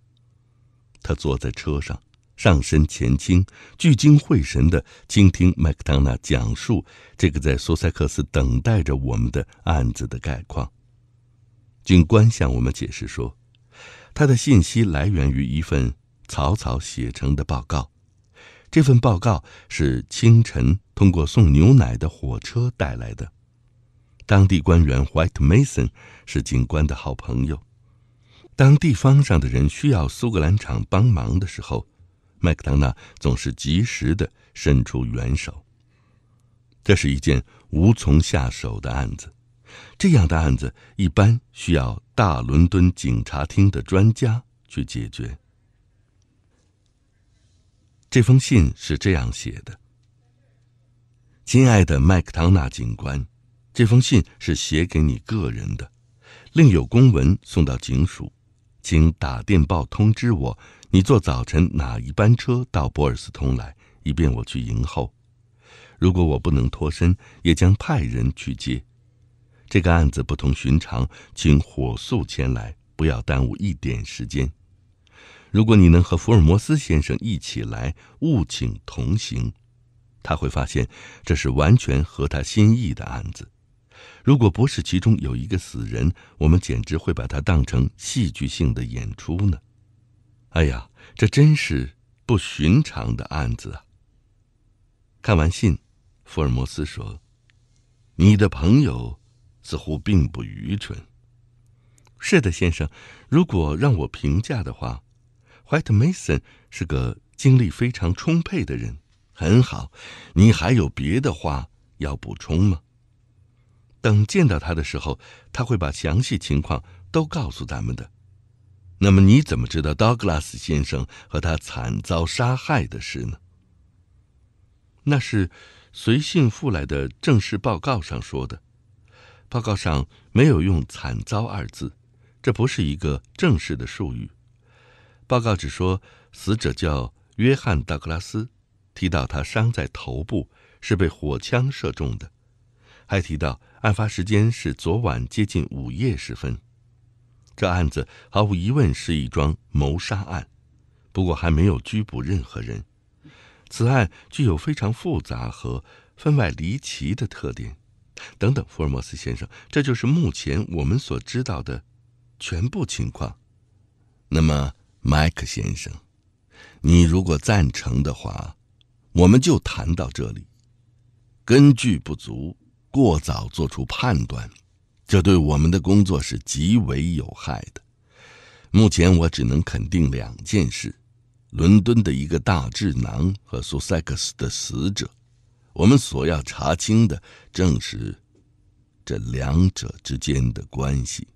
他坐在车上，上身前倾，聚精会神地倾听麦克唐纳讲述这个在苏塞克斯等待着我们的案子的概况。警官向我们解释说，他的信息来源于一份草草写成的报告。这份报告是清晨通过送牛奶的火车带来的。当地官员 White Mason 是警官的好朋友。当地方上的人需要苏格兰场帮忙的时候，麦克唐纳总是及时的伸出援手。这是一件无从下手的案子，这样的案子一般需要大伦敦警察厅的专家去解决。这封信是这样写的：“亲爱的麦克唐纳警官，这封信是写给你个人的，另有公文送到警署，请打电报通知我。你坐早晨哪一班车到博尔斯通来，以便我去迎候。如果我不能脱身，也将派人去接。这个案子不同寻常，请火速前来，不要耽误一点时间。”如果你能和福尔摩斯先生一起来，务请同行，他会发现这是完全合他心意的案子。如果不是其中有一个死人，我们简直会把它当成戏剧性的演出呢。哎呀，这真是不寻常的案子啊！看完信，福尔摩斯说：“你的朋友似乎并不愚蠢。”是的，先生，如果让我评价的话。怀特·梅森是个精力非常充沛的人，很好。你还有别的话要补充吗？等见到他的时候，他会把详细情况都告诉咱们的。那么你怎么知道道格拉斯先生和他惨遭杀害的事呢？那是随信附来的正式报告上说的。报告上没有用“惨遭”二字，这不是一个正式的术语。报告只说死者叫约翰·道格拉斯，提到他伤在头部是被火枪射中的，还提到案发时间是昨晚接近午夜时分。这案子毫无疑问是一桩谋杀案，不过还没有拘捕任何人。此案具有非常复杂和分外离奇的特点。等等，福尔摩斯先生，这就是目前我们所知道的全部情况。那么。麦克先生，你如果赞成的话，我们就谈到这里。根据不足，过早做出判断，这对我们的工作是极为有害的。目前我只能肯定两件事：伦敦的一个大智囊和苏塞克斯的死者。我们所要查清的，正是这两者之间的关系。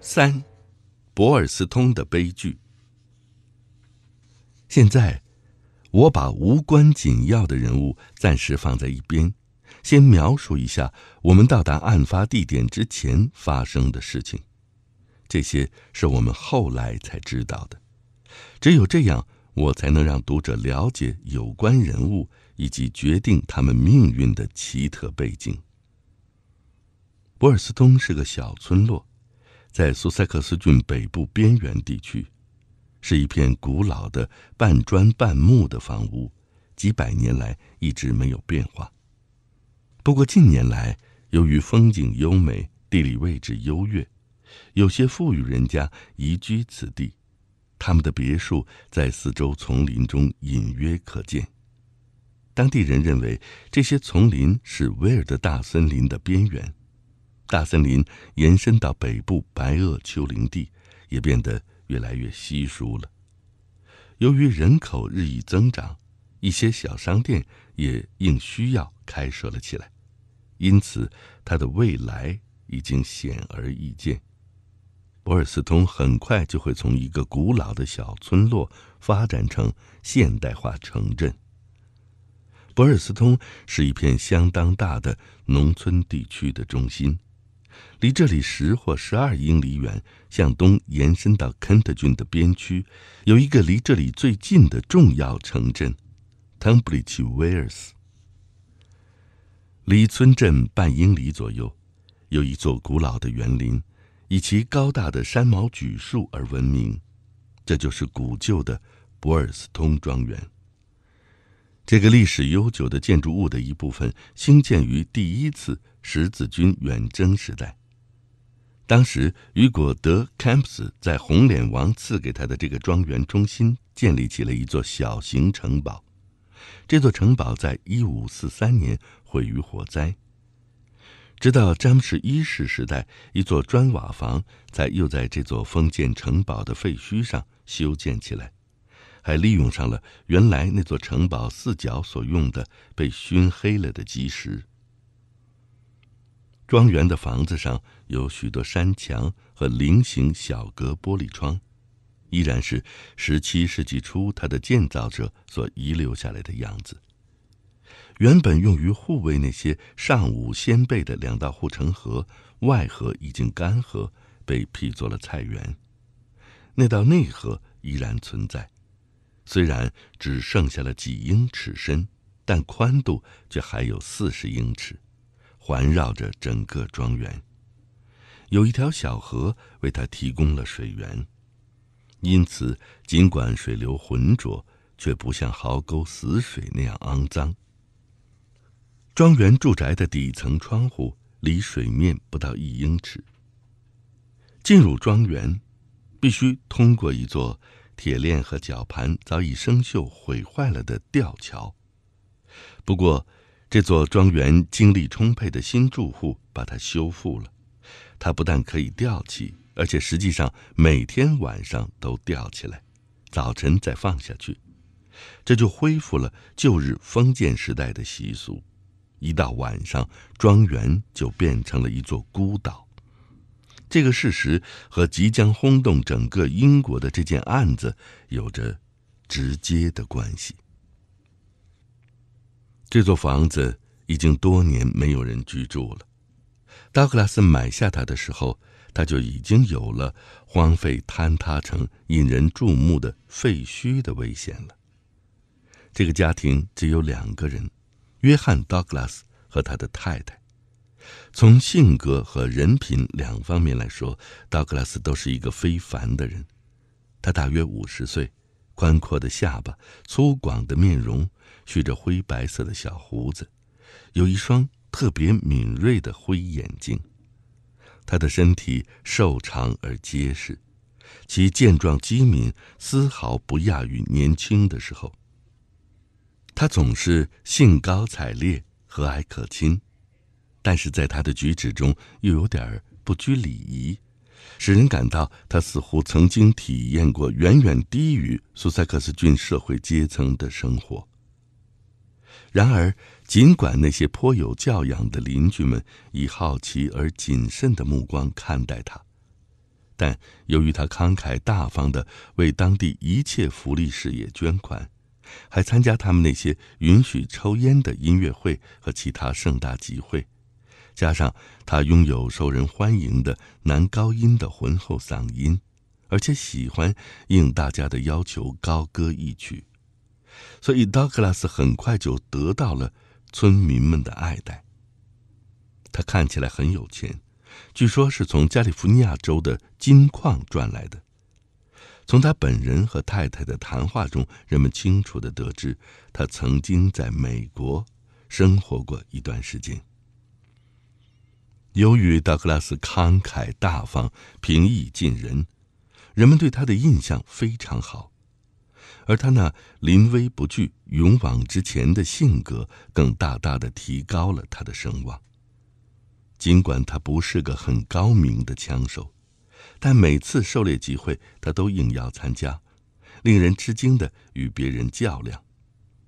三。博尔斯通的悲剧。现在，我把无关紧要的人物暂时放在一边，先描述一下我们到达案发地点之前发生的事情。这些是我们后来才知道的。只有这样，我才能让读者了解有关人物以及决定他们命运的奇特背景。博尔斯通是个小村落。在苏塞克斯郡北部边缘地区，是一片古老的半砖半木的房屋，几百年来一直没有变化。不过近年来，由于风景优美、地理位置优越，有些富裕人家移居此地，他们的别墅在四周丛林中隐约可见。当地人认为，这些丛林是威尔德大森林的边缘。大森林延伸到北部白垩丘陵地，也变得越来越稀疏了。由于人口日益增长，一些小商店也应需要开设了起来。因此，它的未来已经显而易见。博尔斯通很快就会从一个古老的小村落发展成现代化城镇。博尔斯通是一片相当大的农村地区的中心。离这里十或十二英里远，向东延伸到肯特郡的边区，有一个离这里最近的重要城镇——汤布里奇维尔斯。离村镇半英里左右，有一座古老的园林，以其高大的山毛榉树而闻名。这就是古旧的博尔斯通庄园。这个历史悠久的建筑物的一部分，兴建于第一次十字军远征时代。当时，雨果德·坎普斯在红脸王赐给他的这个庄园中心建立起了一座小型城堡。这座城堡在1543年毁于火灾。直到詹姆士一世时代，一座砖瓦房才又在这座封建城堡的废墟上修建起来，还利用上了原来那座城堡四角所用的被熏黑了的基石。庄园的房子上有许多山墙和菱形小格玻璃窗，依然是17世纪初它的建造者所遗留下来的样子。原本用于护卫那些尚武先辈的两道护城河，外河已经干涸，被辟作了菜园；那道内河依然存在，虽然只剩下了几英尺深，但宽度却还有四十英尺。环绕着整个庄园，有一条小河为它提供了水源，因此尽管水流浑浊，却不像壕沟死水那样肮脏。庄园住宅的底层窗户离水面不到一英尺。进入庄园，必须通过一座铁链和绞盘早已生锈毁坏了的吊桥，不过。这座庄园精力充沛的新住户把它修复了，它不但可以吊起，而且实际上每天晚上都吊起来，早晨再放下去，这就恢复了旧日封建时代的习俗。一到晚上，庄园就变成了一座孤岛。这个事实和即将轰动整个英国的这件案子有着直接的关系。这座房子已经多年没有人居住了。道格拉斯买下它的时候，它就已经有了荒废、坍塌成引人注目的废墟的危险了。这个家庭只有两个人：约翰·道格拉斯和他的太太。从性格和人品两方面来说，道格拉斯都是一个非凡的人。他大约五十岁，宽阔的下巴，粗犷的面容。蓄着灰白色的小胡子，有一双特别敏锐的灰眼睛。他的身体瘦长而结实，其健壮机敏丝毫不亚于年轻的时候。他总是兴高采烈、和蔼可亲，但是在他的举止中又有点不拘礼仪，使人感到他似乎曾经体验过远远低于苏塞克斯郡社会阶层的生活。然而，尽管那些颇有教养的邻居们以好奇而谨慎的目光看待他，但由于他慷慨大方地为当地一切福利事业捐款，还参加他们那些允许抽烟的音乐会和其他盛大集会，加上他拥有受人欢迎的男高音的浑厚嗓音，而且喜欢应大家的要求高歌一曲。所以，道格拉斯很快就得到了村民们的爱戴。他看起来很有钱，据说是从加利福尼亚州的金矿赚来的。从他本人和太太的谈话中，人们清楚地得知，他曾经在美国生活过一段时间。由于道格拉斯慷慨大方、平易近人，人们对他的印象非常好。而他那临危不惧、勇往直前的性格，更大大地提高了他的声望。尽管他不是个很高明的枪手，但每次狩猎集会，他都应邀参加，令人吃惊的与别人较量。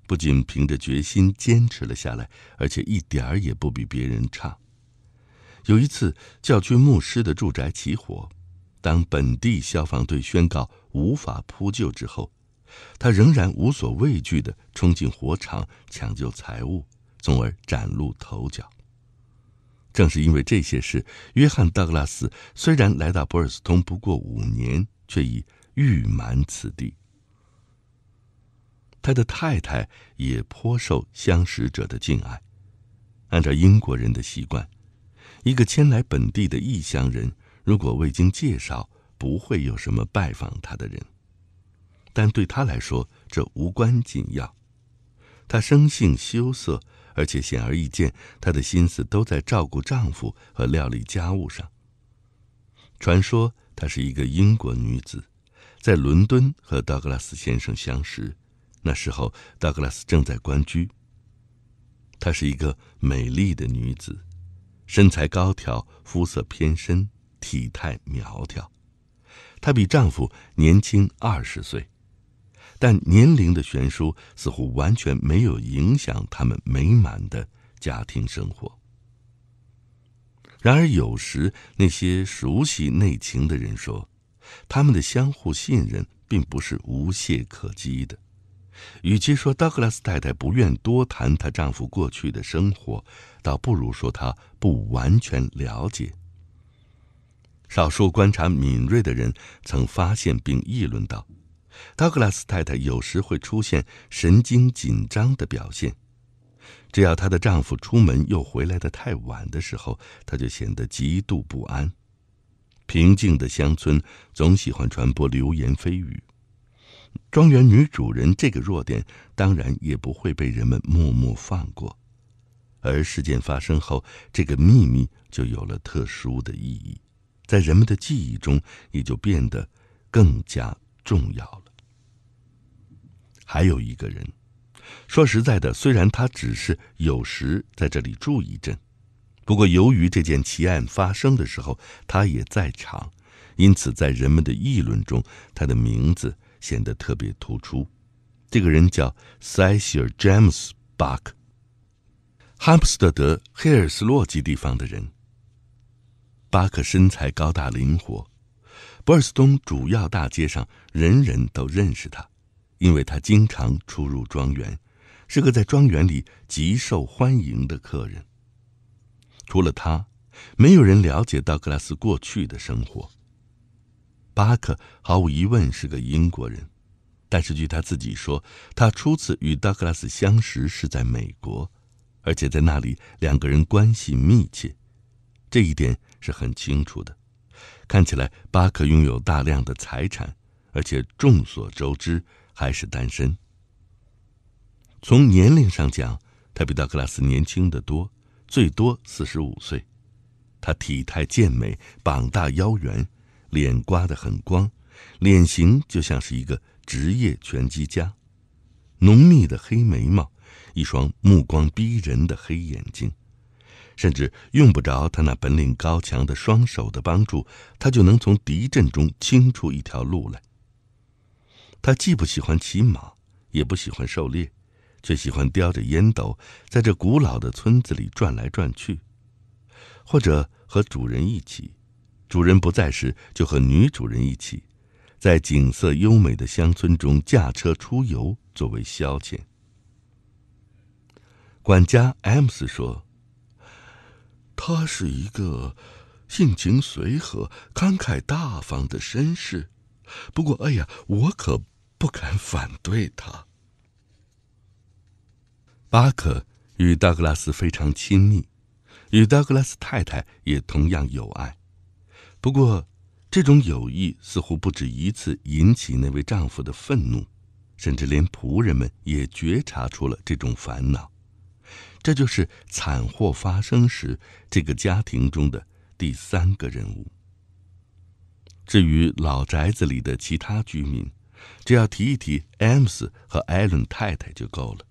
不仅凭着决心坚持了下来，而且一点儿也不比别人差。有一次，教区牧师的住宅起火，当本地消防队宣告无法扑救之后，他仍然无所畏惧的冲进火场抢救财物，从而崭露头角。正是因为这些事，约翰·道格拉斯虽然来到博尔斯通不过五年，却已誉满此地。他的太太也颇受相识者的敬爱。按照英国人的习惯，一个迁来本地的异乡人，如果未经介绍，不会有什么拜访他的人。但对她来说，这无关紧要。她生性羞涩，而且显而易见，她的心思都在照顾丈夫和料理家务上。传说她是一个英国女子，在伦敦和道格拉斯先生相识，那时候道格拉斯正在关居。她是一个美丽的女子，身材高挑，肤色偏深，体态苗条。她比丈夫年轻二十岁。但年龄的悬殊似乎完全没有影响他们美满的家庭生活。然而，有时那些熟悉内情的人说，他们的相互信任并不是无懈可击的。与其说道格拉斯太太不愿多谈她丈夫过去的生活，倒不如说她不完全了解。少数观察敏锐的人曾发现并议论道。道格拉斯太太有时会出现神经紧张的表现，只要她的丈夫出门又回来的太晚的时候，她就显得极度不安。平静的乡村总喜欢传播流言蜚语，庄园女主人这个弱点当然也不会被人们默默放过。而事件发生后，这个秘密就有了特殊的意义，在人们的记忆中也就变得更加重要了。还有一个人，说实在的，虽然他只是有时在这里住一阵，不过由于这件奇案发生的时候他也在场，因此在人们的议论中，他的名字显得特别突出。这个人叫塞西尔·詹姆斯·巴克，哈普斯特德·黑尔斯洛基地方的人。巴克身材高大灵活，博尔斯东主要大街上人人都认识他。因为他经常出入庄园，是个在庄园里极受欢迎的客人。除了他，没有人了解道格拉斯过去的生活。巴克毫无疑问是个英国人，但是据他自己说，他初次与道格拉斯相识是在美国，而且在那里两个人关系密切，这一点是很清楚的。看起来，巴克拥有大量的财产，而且众所周知。还是单身。从年龄上讲，他比道格拉斯年轻的多，最多四十五岁。他体态健美，膀大腰圆，脸刮得很光，脸型就像是一个职业拳击家。浓密的黑眉毛，一双目光逼人的黑眼睛，甚至用不着他那本领高强的双手的帮助，他就能从敌阵中清出一条路来。他既不喜欢骑马，也不喜欢狩猎，却喜欢叼着烟斗，在这古老的村子里转来转去，或者和主人一起；主人不在时，就和女主人一起，在景色优美的乡村中驾车出游，作为消遣。管家 m 姆斯说：“他是一个性情随和、慷慨大方的绅士，不过，哎呀，我可……”不敢反对他。巴克与道格拉斯非常亲密，与道格拉斯太太也同样友爱。不过，这种友谊似乎不止一次引起那位丈夫的愤怒，甚至连仆人们也觉察出了这种烦恼。这就是惨祸发生时这个家庭中的第三个人物。至于老宅子里的其他居民，只要提一提埃姆斯和艾伦太太就够了。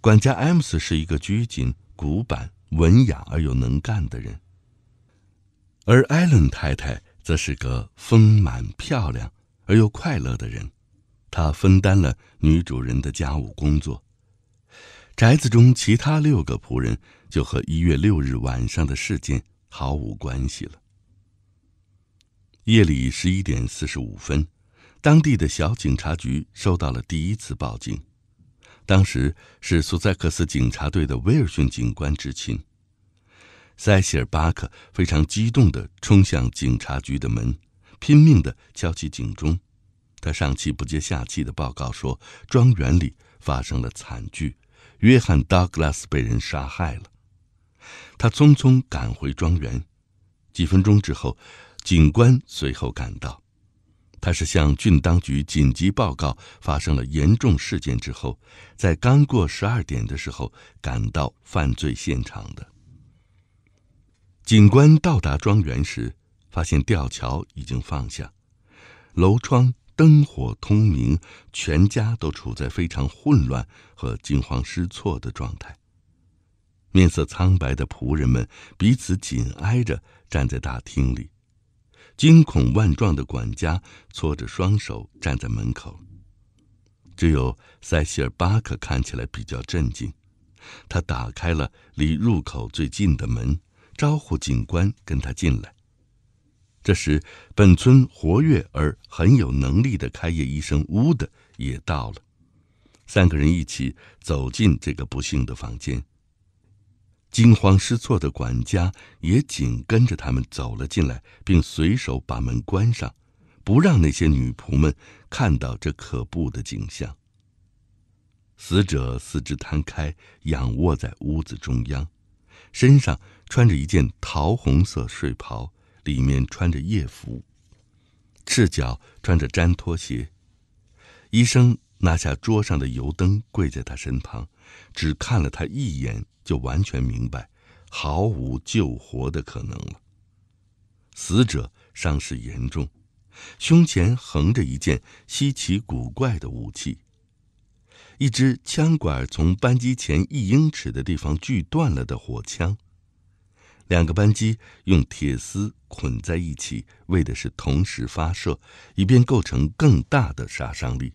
管家埃姆斯是一个拘谨、古板、文雅而又能干的人，而艾伦太太则是个丰满、漂亮而又快乐的人。她分担了女主人的家务工作。宅子中其他六个仆人就和一月六日晚上的事件毫无关系了。夜里十一点四十五分。当地的小警察局收到了第一次报警，当时是苏塞克斯警察队的威尔逊警官执勤。塞西尔·巴克非常激动地冲向警察局的门，拼命地敲起警钟。他上气不接下气的报告说：“庄园里发生了惨剧，约翰·道格拉斯被人杀害了。”他匆匆赶回庄园。几分钟之后，警官随后赶到。他是向郡当局紧急报告发生了严重事件之后，在刚过十二点的时候赶到犯罪现场的。警官到达庄园时，发现吊桥已经放下，楼窗灯火通明，全家都处在非常混乱和惊慌失措的状态。面色苍白的仆人们彼此紧挨着站在大厅里。惊恐万状的管家搓着双手站在门口，只有塞西尔·巴克看起来比较镇静。他打开了离入口最近的门，招呼警官跟他进来。这时，本村活跃而很有能力的开业医生乌德也到了，三个人一起走进这个不幸的房间。惊慌失措的管家也紧跟着他们走了进来，并随手把门关上，不让那些女仆们看到这可怖的景象。死者四肢摊开，仰卧在屋子中央，身上穿着一件桃红色睡袍，里面穿着夜服，赤脚穿着毡拖鞋。医生拿下桌上的油灯，跪在他身旁，只看了他一眼。就完全明白，毫无救活的可能了。死者伤势严重，胸前横着一件稀奇古怪的武器——一支枪管从扳机前一英尺的地方锯断了的火枪，两个扳机用铁丝捆在一起，为的是同时发射，以便构成更大的杀伤力。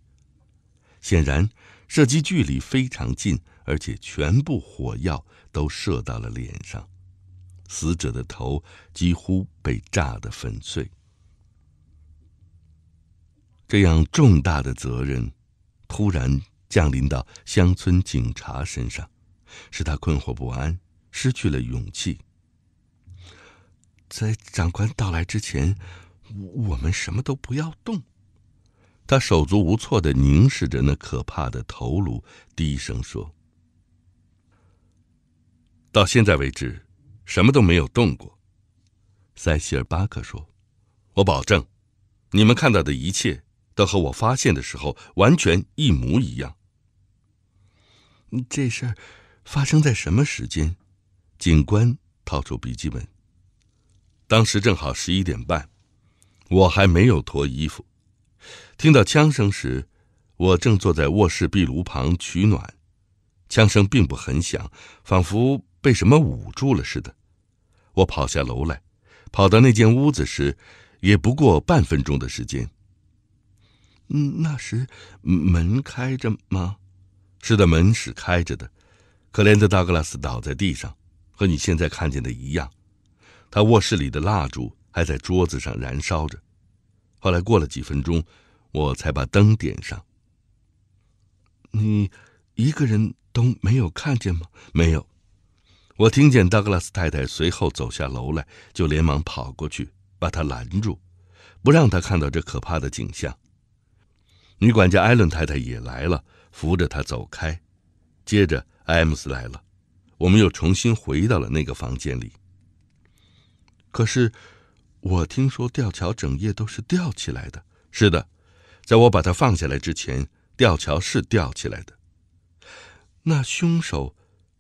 显然，射击距离非常近。而且全部火药都射到了脸上，死者的头几乎被炸得粉碎。这样重大的责任突然降临到乡村警察身上，使他困惑不安，失去了勇气。在长官到来之前，我们什么都不要动。他手足无措的凝视着那可怕的头颅，低声说。到现在为止，什么都没有动过，塞西尔·巴克说：“我保证，你们看到的一切都和我发现的时候完全一模一样。”这事儿发生在什么时间？警官掏出笔记本。当时正好十一点半，我还没有脱衣服。听到枪声时，我正坐在卧室壁炉旁取暖。枪声并不很响，仿佛……被什么捂住了似的，我跑下楼来，跑到那间屋子时，也不过半分钟的时间。嗯，那时门开着吗？是的，门是开着的。可怜的道格拉斯倒在地上，和你现在看见的一样。他卧室里的蜡烛还在桌子上燃烧着。后来过了几分钟，我才把灯点上。你一个人都没有看见吗？没有。我听见道格拉斯太太随后走下楼来，就连忙跑过去把她拦住，不让她看到这可怕的景象。女管家艾伦太太也来了，扶着她走开。接着埃姆斯来了，我们又重新回到了那个房间里。可是，我听说吊桥整夜都是吊起来的。是的，在我把它放下来之前，吊桥是吊起来的。那凶手。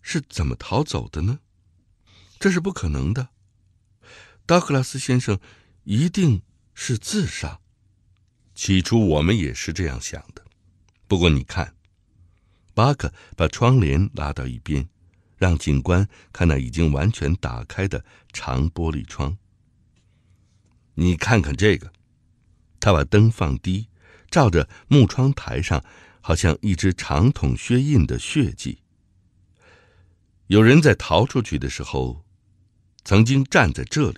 是怎么逃走的呢？这是不可能的。道格拉斯先生一定是自杀。起初我们也是这样想的。不过你看，巴克把窗帘拉到一边，让警官看那已经完全打开的长玻璃窗。你看看这个，他把灯放低，照着木窗台上，好像一只长筒靴印的血迹。有人在逃出去的时候，曾经站在这里。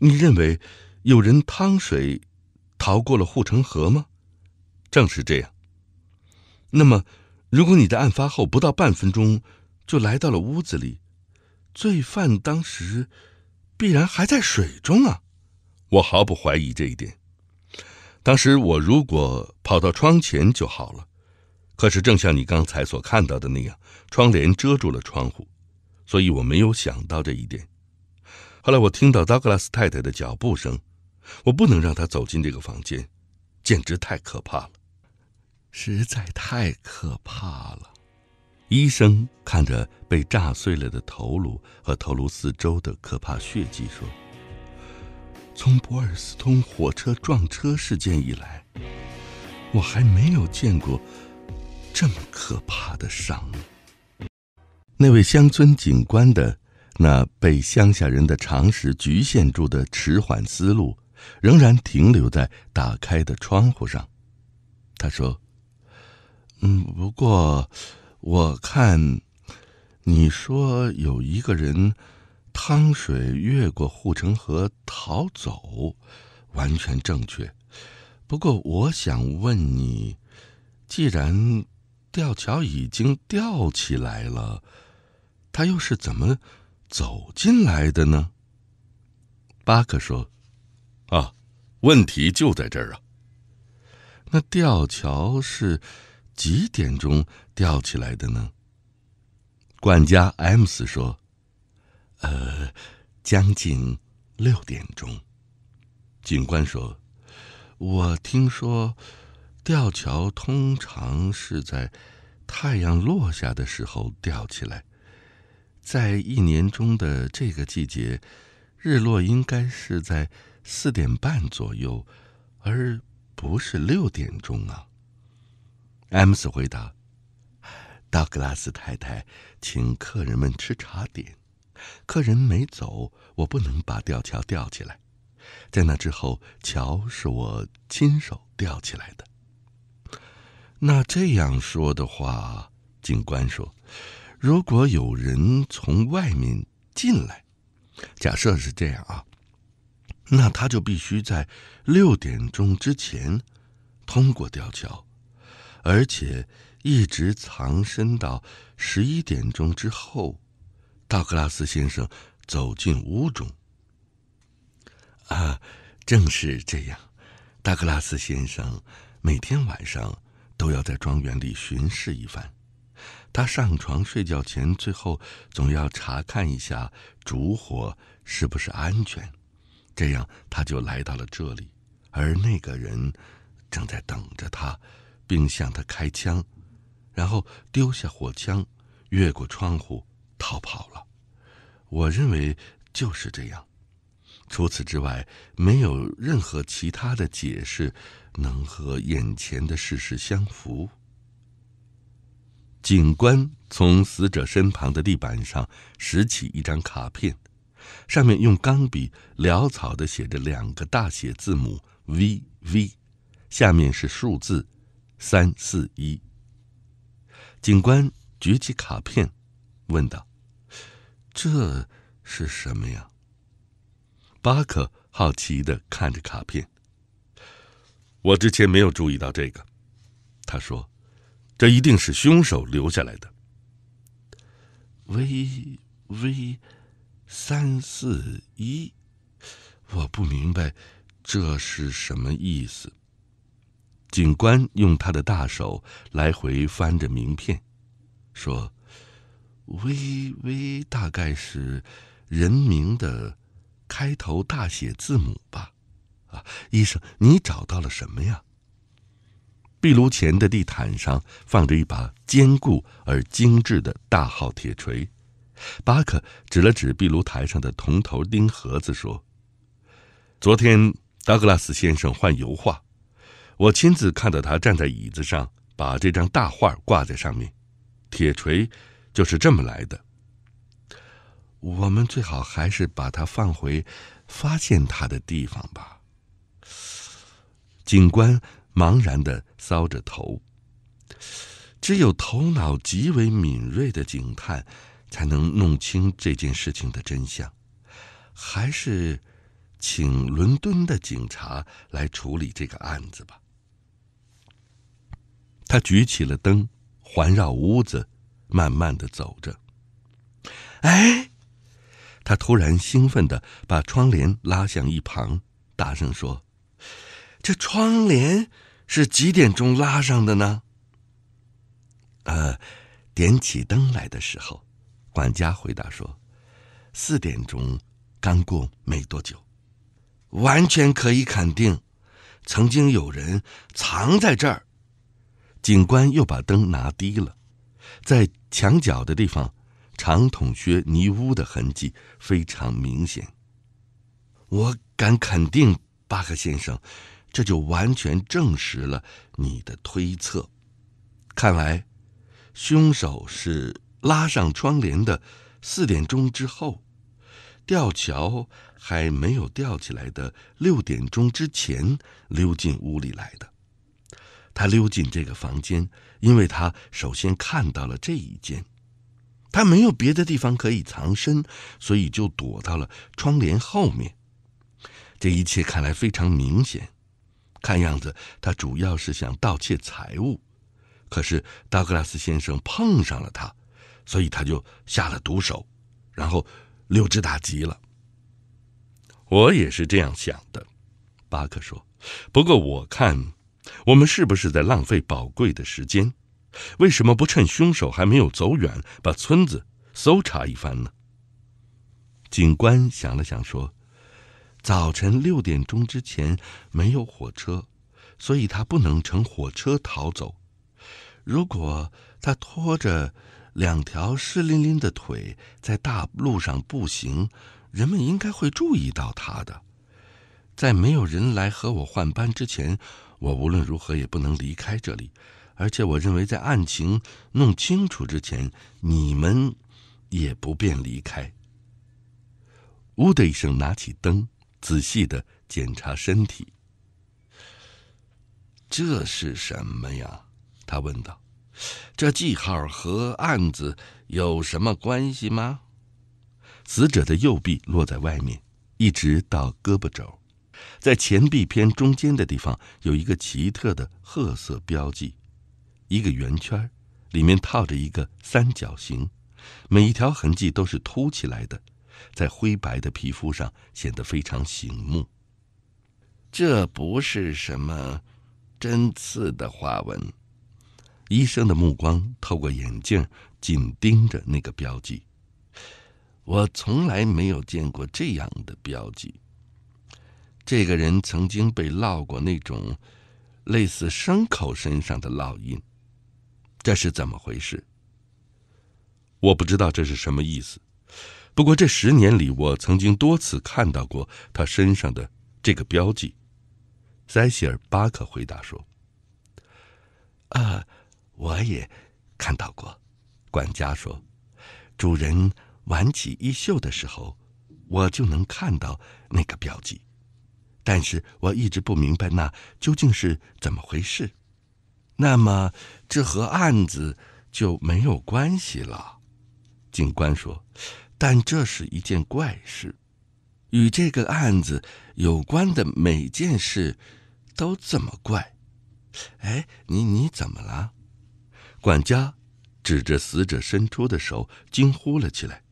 你认为有人趟水逃过了护城河吗？正是这样。那么，如果你在案发后不到半分钟就来到了屋子里，罪犯当时必然还在水中啊！我毫不怀疑这一点。当时我如果跑到窗前就好了。可是，正像你刚才所看到的那样，窗帘遮住了窗户，所以我没有想到这一点。后来我听到道格拉斯太太的脚步声，我不能让她走进这个房间，简直太可怕了，实在太可怕了。医生看着被炸碎了的头颅和头颅四周的可怕血迹说：“从博尔斯通火车撞车事件以来，我还没有见过。”这么可怕的伤！那位乡村警官的那被乡下人的常识局限住的迟缓思路，仍然停留在打开的窗户上。他说：“嗯，不过我看你说有一个人趟水越过护城河逃走，完全正确。不过我想问你，既然……”吊桥已经吊起来了，他又是怎么走进来的呢？巴克说：“啊，问题就在这儿啊！那吊桥是几点钟吊起来的呢？”管家 M 姆斯说：“呃，将近六点钟。”警官说：“我听说。”吊桥通常是在太阳落下的时候吊起来，在一年中的这个季节，日落应该是在四点半左右，而不是六点钟啊。”艾姆斯回答。“道格拉斯太太请客人们吃茶点，客人没走，我不能把吊桥吊起来。在那之后，桥是我亲手吊起来的。”那这样说的话，警官说：“如果有人从外面进来，假设是这样啊，那他就必须在六点钟之前通过吊桥，而且一直藏身到十一点钟之后，道格拉斯先生走进屋中。”啊，正是这样，道格拉斯先生每天晚上。都要在庄园里巡视一番。他上床睡觉前，最后总要查看一下烛火是不是安全。这样，他就来到了这里，而那个人正在等着他，并向他开枪，然后丢下火枪，越过窗户逃跑了。我认为就是这样。除此之外，没有任何其他的解释。能和眼前的事实相符。警官从死者身旁的地板上拾起一张卡片，上面用钢笔潦草地写着两个大写字母 “V V”，下面是数字“三四一”。警官举起卡片，问道：“这是什么呀？”巴克好奇的看着卡片。我之前没有注意到这个，他说：“这一定是凶手留下来的。”“微微三四一”，我不明白这是什么意思。警官用他的大手来回翻着名片，说：“微微大概是人名的开头大写字母吧。”啊，医生，你找到了什么呀？壁炉前的地毯上放着一把坚固而精致的大号铁锤。巴克指了指壁炉台上的铜头钉盒子，说：“昨天达格拉斯先生换油画，我亲自看到他站在椅子上，把这张大画挂在上面。铁锤就是这么来的。我们最好还是把它放回发现它的地方吧。”警官茫然的搔着头，只有头脑极为敏锐的警探，才能弄清这件事情的真相。还是，请伦敦的警察来处理这个案子吧。他举起了灯，环绕屋子，慢慢的走着。哎，他突然兴奋的把窗帘拉向一旁，大声说。这窗帘是几点钟拉上的呢？呃，点起灯来的时候，管家回答说，四点钟刚过没多久，完全可以肯定，曾经有人藏在这儿。警官又把灯拿低了，在墙角的地方，长筒靴泥污的痕迹非常明显。我敢肯定，巴克先生。这就完全证实了你的推测。看来，凶手是拉上窗帘的四点钟之后，吊桥还没有吊起来的六点钟之前溜进屋里来的。他溜进这个房间，因为他首先看到了这一间。他没有别的地方可以藏身，所以就躲到了窗帘后面。这一切看来非常明显。看样子，他主要是想盗窃财物，可是道格拉斯先生碰上了他，所以他就下了毒手，然后溜之大吉了。我也是这样想的，巴克说。不过我看，我们是不是在浪费宝贵的时间？为什么不趁凶手还没有走远，把村子搜查一番呢？警官想了想说。早晨六点钟之前没有火车，所以他不能乘火车逃走。如果他拖着两条湿淋淋的腿在大路上步行，人们应该会注意到他的。在没有人来和我换班之前，我无论如何也不能离开这里。而且我认为，在案情弄清楚之前，你们也不便离开。呜的一声，拿起灯。仔细的检查身体，这是什么呀？他问道。这记号和案子有什么关系吗？死者的右臂落在外面，一直到胳膊肘，在前臂偏中间的地方有一个奇特的褐色标记，一个圆圈，里面套着一个三角形，每一条痕迹都是凸起来的。在灰白的皮肤上显得非常醒目。这不是什么针刺的花纹。医生的目光透过眼镜紧盯着那个标记。我从来没有见过这样的标记。这个人曾经被烙过那种类似牲口身上的烙印。这是怎么回事？我不知道这是什么意思。不过这十年里，我曾经多次看到过他身上的这个标记。”塞西尔·巴克回答说。“啊，我也看到过。”管家说，“主人挽起衣袖的时候，我就能看到那个标记。但是我一直不明白那究竟是怎么回事。那么，这和案子就没有关系了。”警官说。但这是一件怪事，与这个案子有关的每件事都这么怪。哎，你你怎么了？管家指着死者伸出的手惊呼了起来：“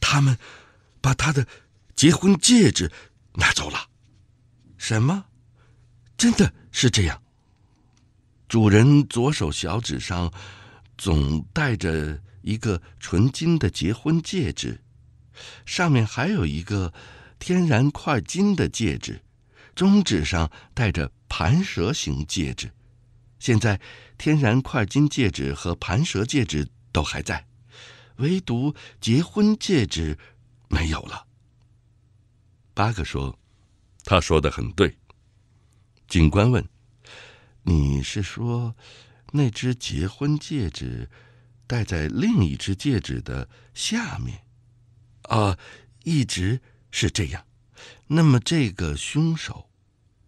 他们把他的结婚戒指拿走了！”什么？真的是这样？主人左手小指上总戴着。一个纯金的结婚戒指，上面还有一个天然块金的戒指，中指上戴着盘蛇形戒指。现在，天然块金戒指和盘蛇戒指都还在，唯独结婚戒指没有了。巴克说：“他说的很对。”警官问：“你是说，那只结婚戒指？”戴在另一只戒指的下面，啊，一直是这样。那么这个凶手，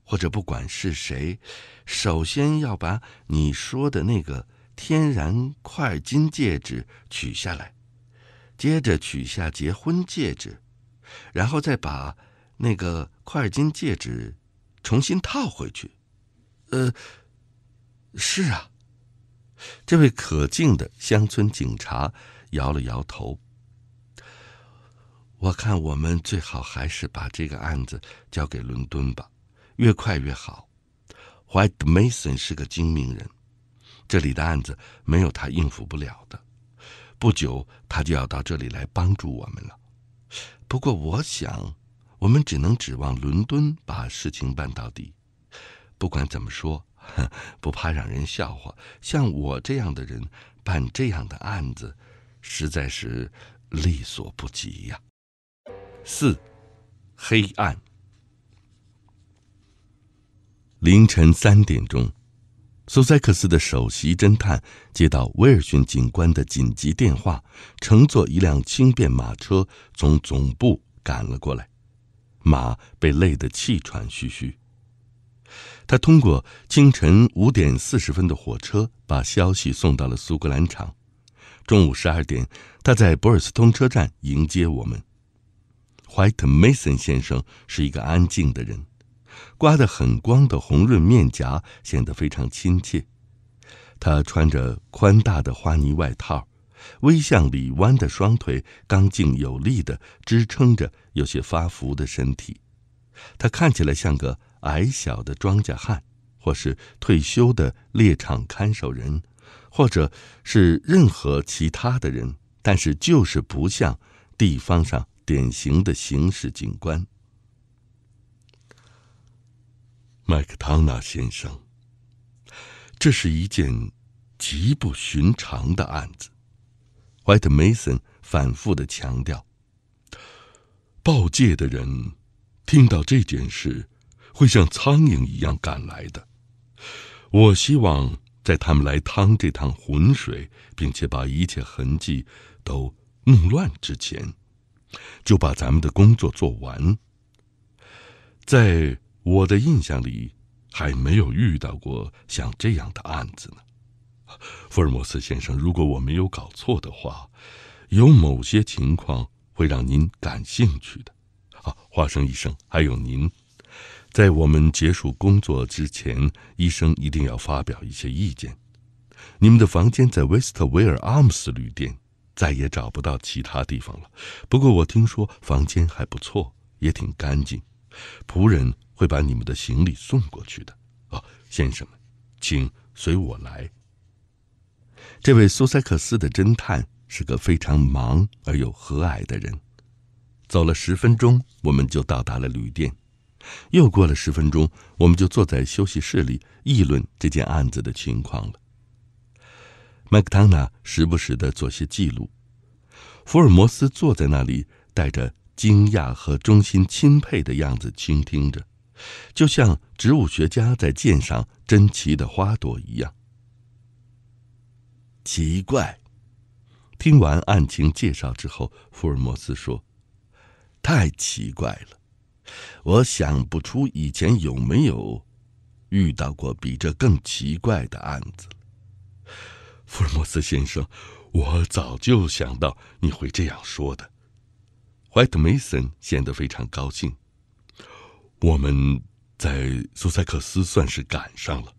或者不管是谁，首先要把你说的那个天然块金戒指取下来，接着取下结婚戒指，然后再把那个块金戒指重新套回去。呃，是啊。这位可敬的乡村警察摇了摇头。我看我们最好还是把这个案子交给伦敦吧，越快越好。White Mason 是个精明人，这里的案子没有他应付不了的。不久他就要到这里来帮助我们了。不过我想，我们只能指望伦敦把事情办到底。不管怎么说。不怕让人笑话，像我这样的人办这样的案子，实在是力所不及呀。四，黑暗。凌晨三点钟，苏塞克斯的首席侦探接到威尔逊警官的紧急电话，乘坐一辆轻便马车从总部赶了过来，马被累得气喘吁吁。他通过清晨五点四十分的火车把消息送到了苏格兰场。中午十二点，他在博尔斯通车站迎接我们。怀特·梅森先生是一个安静的人，刮得很光的红润面颊显得非常亲切。他穿着宽大的花呢外套，微向里弯的双腿刚劲有力地支撑着有些发福的身体。他看起来像个。矮小的庄稼汉，或是退休的猎场看守人，或者是任何其他的人，但是就是不像地方上典型的刑事警官。麦克唐纳先生，这是一件极不寻常的案子。怀特梅森反复的强调，报界的人听到这件事。会像苍蝇一样赶来的。我希望在他们来趟这趟浑水，并且把一切痕迹都弄乱之前，就把咱们的工作做完。在我的印象里，还没有遇到过像这样的案子呢。福尔摩斯先生，如果我没有搞错的话，有某些情况会让您感兴趣的。啊，花生医生，还有您。在我们结束工作之前，医生一定要发表一些意见。你们的房间在威斯特维尔阿姆斯旅店，再也找不到其他地方了。不过我听说房间还不错，也挺干净。仆人会把你们的行李送过去的。哦，先生们，请随我来。这位苏塞克斯的侦探是个非常忙而又和蔼的人。走了十分钟，我们就到达了旅店。又过了十分钟，我们就坐在休息室里议论这件案子的情况了。麦克唐纳时不时的做些记录，福尔摩斯坐在那里，带着惊讶和衷心钦佩的样子倾听着，就像植物学家在鉴赏珍奇的花朵一样。奇怪，听完案情介绍之后，福尔摩斯说：“太奇怪了。”我想不出以前有没有遇到过比这更奇怪的案子，福尔摩斯先生，我早就想到你会这样说的。怀特梅森显得非常高兴。我们在苏塞克斯算是赶上了。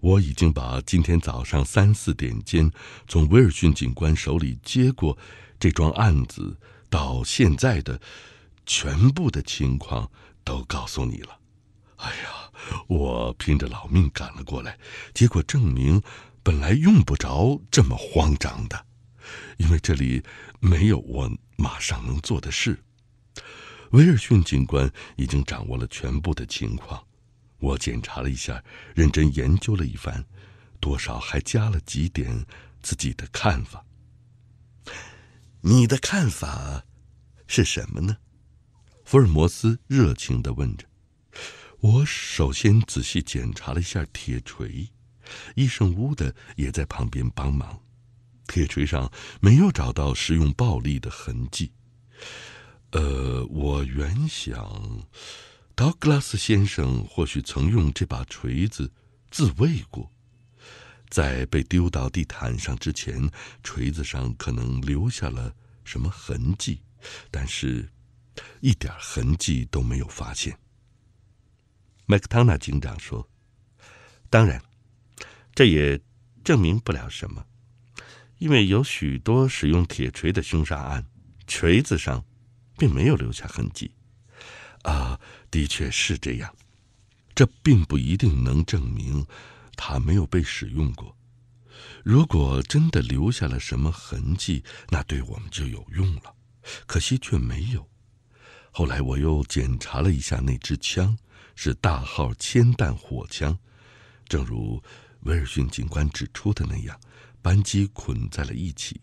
我已经把今天早上三四点间从威尔逊警官手里接过这桩案子到现在的。全部的情况都告诉你了。哎呀，我拼着老命赶了过来，结果证明本来用不着这么慌张的，因为这里没有我马上能做的事。威尔逊警官已经掌握了全部的情况，我检查了一下，认真研究了一番，多少还加了几点自己的看法。你的看法是什么呢？福尔摩斯热情的问着：“我首先仔细检查了一下铁锤，医生屋的也在旁边帮忙。铁锤上没有找到使用暴力的痕迹。呃，我原想，道格拉斯先生或许曾用这把锤子自卫过，在被丢到地毯上之前，锤子上可能留下了什么痕迹，但是。”一点痕迹都没有发现。麦克唐纳警长说：“当然，这也证明不了什么，因为有许多使用铁锤的凶杀案，锤子上并没有留下痕迹。啊，的确是这样，这并不一定能证明它没有被使用过。如果真的留下了什么痕迹，那对我们就有用了。可惜却没有。”后来我又检查了一下，那支枪是大号铅弹火枪，正如威尔逊警官指出的那样，扳机捆在了一起，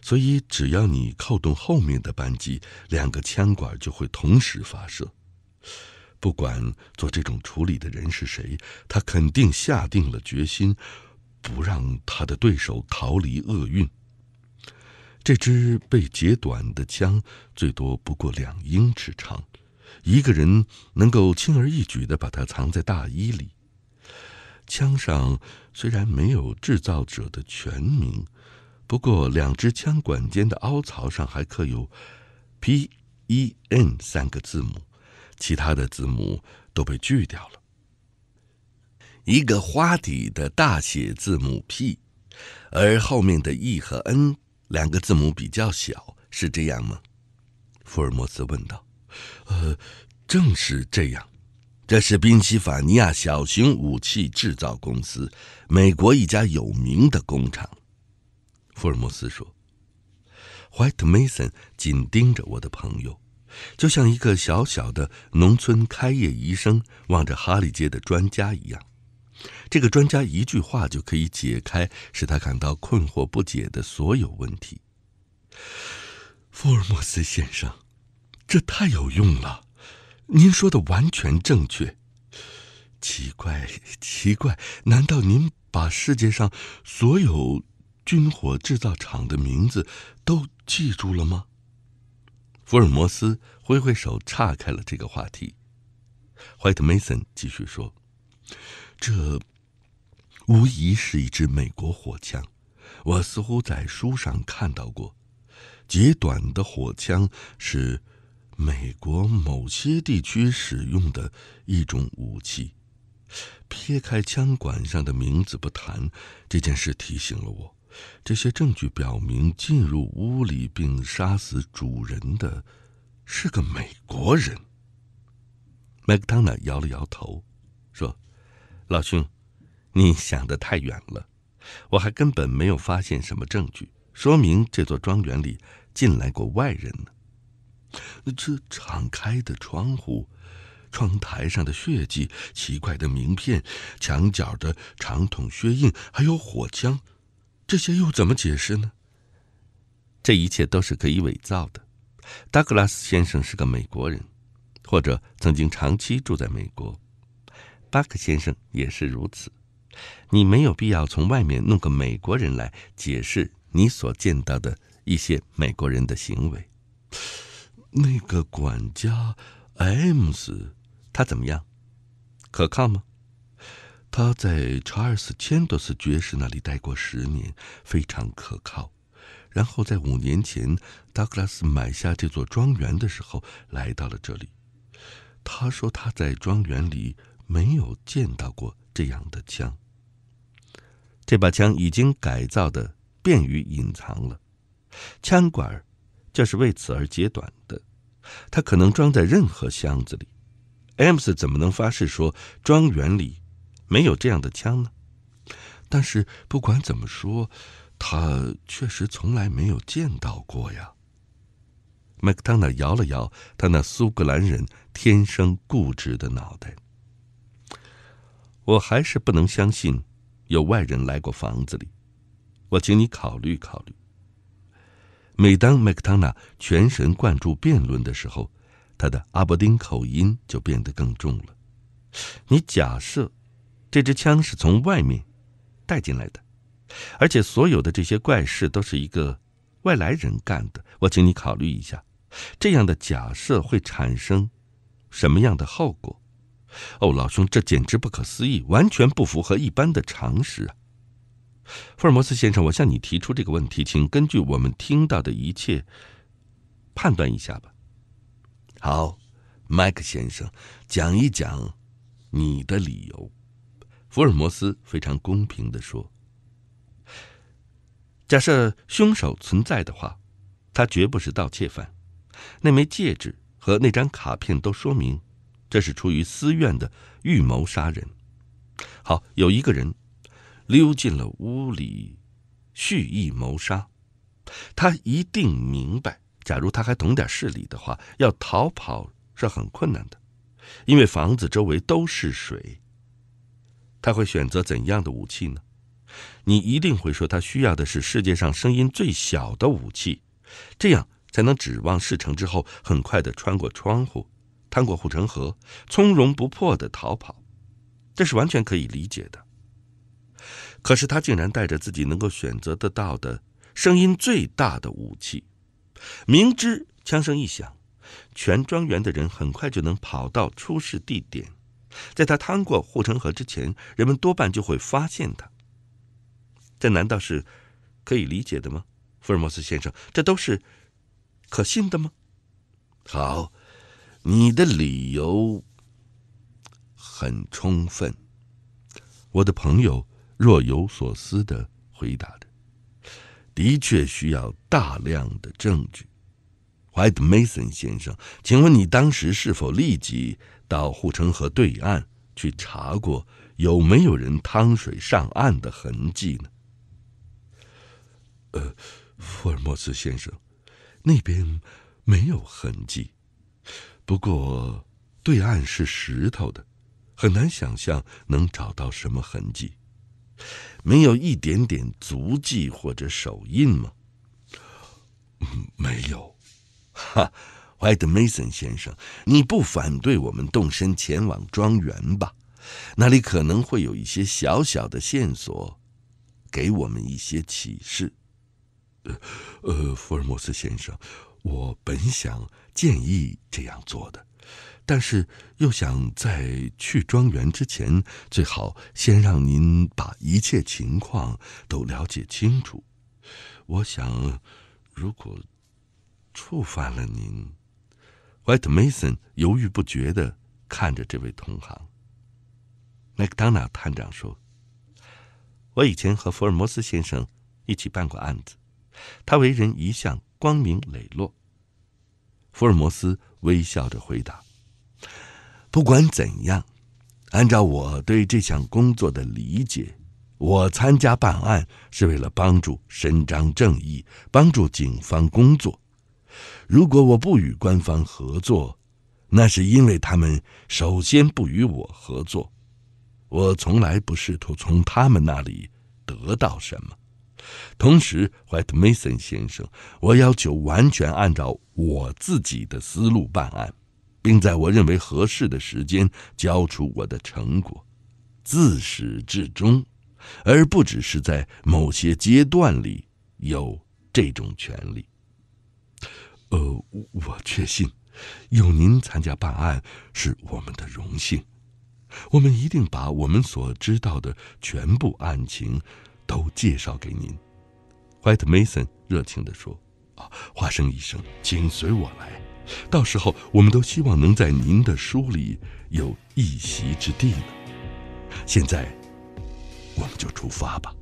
所以只要你扣动后面的扳机，两个枪管就会同时发射。不管做这种处理的人是谁，他肯定下定了决心，不让他的对手逃离厄运。这支被截短的枪最多不过两英尺长，一个人能够轻而易举的把它藏在大衣里。枪上虽然没有制造者的全名，不过两支枪管间的凹槽上还刻有 “P E N” 三个字母，其他的字母都被锯掉了。一个花底的大写字母 “P”，而后面的 “E” 和 “N”。两个字母比较小，是这样吗？”福尔摩斯问道。“呃，正是这样。这是宾夕法尼亚小型武器制造公司，美国一家有名的工厂。”福尔摩斯说。怀特梅森紧盯着我的朋友，就像一个小小的农村开业医生望着哈利街的专家一样。这个专家一句话就可以解开使他感到困惑不解的所有问题，福尔摩斯先生，这太有用了，您说的完全正确。奇怪，奇怪，难道您把世界上所有军火制造厂的名字都记住了吗？福尔摩斯挥挥手岔开了这个话题。怀特梅森继续说。这无疑是一支美国火枪，我似乎在书上看到过。极短的火枪是美国某些地区使用的一种武器。撇开枪管上的名字不谈，这件事提醒了我：这些证据表明，进入屋里并杀死主人的，是个美国人。麦克当纳摇了摇头。老兄，你想得太远了。我还根本没有发现什么证据，说明这座庄园里进来过外人呢。那这敞开的窗户、窗台上的血迹、奇怪的名片、墙角的长筒靴印，还有火枪，这些又怎么解释呢？这一切都是可以伪造的。达格拉斯先生是个美国人，或者曾经长期住在美国。巴克先生也是如此。你没有必要从外面弄个美国人来解释你所见到的一些美国人的行为。那个管家，M 斯，他怎么样？可靠吗？他在查尔斯·千多斯爵士那里待过十年，非常可靠。然后在五年前达克拉斯买下这座庄园的时候，来到了这里。他说他在庄园里。没有见到过这样的枪。这把枪已经改造的便于隐藏了，枪管就是为此而截短的。它可能装在任何箱子里。m 姆 s 怎么能发誓说庄园里没有这样的枪呢？但是不管怎么说，他确实从来没有见到过呀。麦克唐纳摇了摇他那苏格兰人天生固执的脑袋。我还是不能相信，有外人来过房子里。我请你考虑考虑。每当麦克唐纳全神贯注辩论的时候，他的阿伯丁口音就变得更重了。你假设，这支枪是从外面带进来的，而且所有的这些怪事都是一个外来人干的。我请你考虑一下，这样的假设会产生什么样的后果？哦，老兄，这简直不可思议，完全不符合一般的常识啊！福尔摩斯先生，我向你提出这个问题，请根据我们听到的一切判断一下吧。好，麦克先生，讲一讲你的理由。福尔摩斯非常公平地说：“假设凶手存在的话，他绝不是盗窃犯。那枚戒指和那张卡片都说明。”这是出于私怨的预谋杀人。好，有一个人溜进了屋里，蓄意谋杀。他一定明白，假如他还懂点事理的话，要逃跑是很困难的，因为房子周围都是水。他会选择怎样的武器呢？你一定会说，他需要的是世界上声音最小的武器，这样才能指望事成之后很快的穿过窗户。趟过护城河，从容不迫的逃跑，这是完全可以理解的。可是他竟然带着自己能够选择得到的声音最大的武器，明知枪声一响，全庄园的人很快就能跑到出事地点，在他趟过护城河之前，人们多半就会发现他。这难道是可以理解的吗，福尔摩斯先生？这都是可信的吗？好。你的理由很充分，我的朋友若有所思的回答的，的确需要大量的证据。White Mason 先生，请问你当时是否立即到护城河对岸去查过有没有人趟水上岸的痕迹呢？呃，福尔摩斯先生，那边没有痕迹。不过，对岸是石头的，很难想象能找到什么痕迹。没有一点点足迹或者手印吗？嗯，没有。哈，White Mason 先生，你不反对我们动身前往庄园吧？那里可能会有一些小小的线索，给我们一些启示。呃，呃，福尔摩斯先生，我本想。建议这样做的，但是又想在去庄园之前，最好先让您把一切情况都了解清楚。我想，如果触犯了您，w h i t e Mason 犹豫不决地看着这位同行。麦克当纳探长说：“我以前和福尔摩斯先生一起办过案子，他为人一向光明磊落。”福尔摩斯微笑着回答：“不管怎样，按照我对这项工作的理解，我参加办案是为了帮助伸张正义，帮助警方工作。如果我不与官方合作，那是因为他们首先不与我合作。我从来不试图从他们那里得到什么。”同时，怀特梅森先生，我要求完全按照我自己的思路办案，并在我认为合适的时间交出我的成果，自始至终，而不只是在某些阶段里有这种权利。呃，我确信，有您参加办案是我们的荣幸，我们一定把我们所知道的全部案情。都介绍给您，怀特·梅森热情的说：“啊，花生医生，请随我来。到时候，我们都希望能在您的书里有一席之地呢。现在，我们就出发吧。”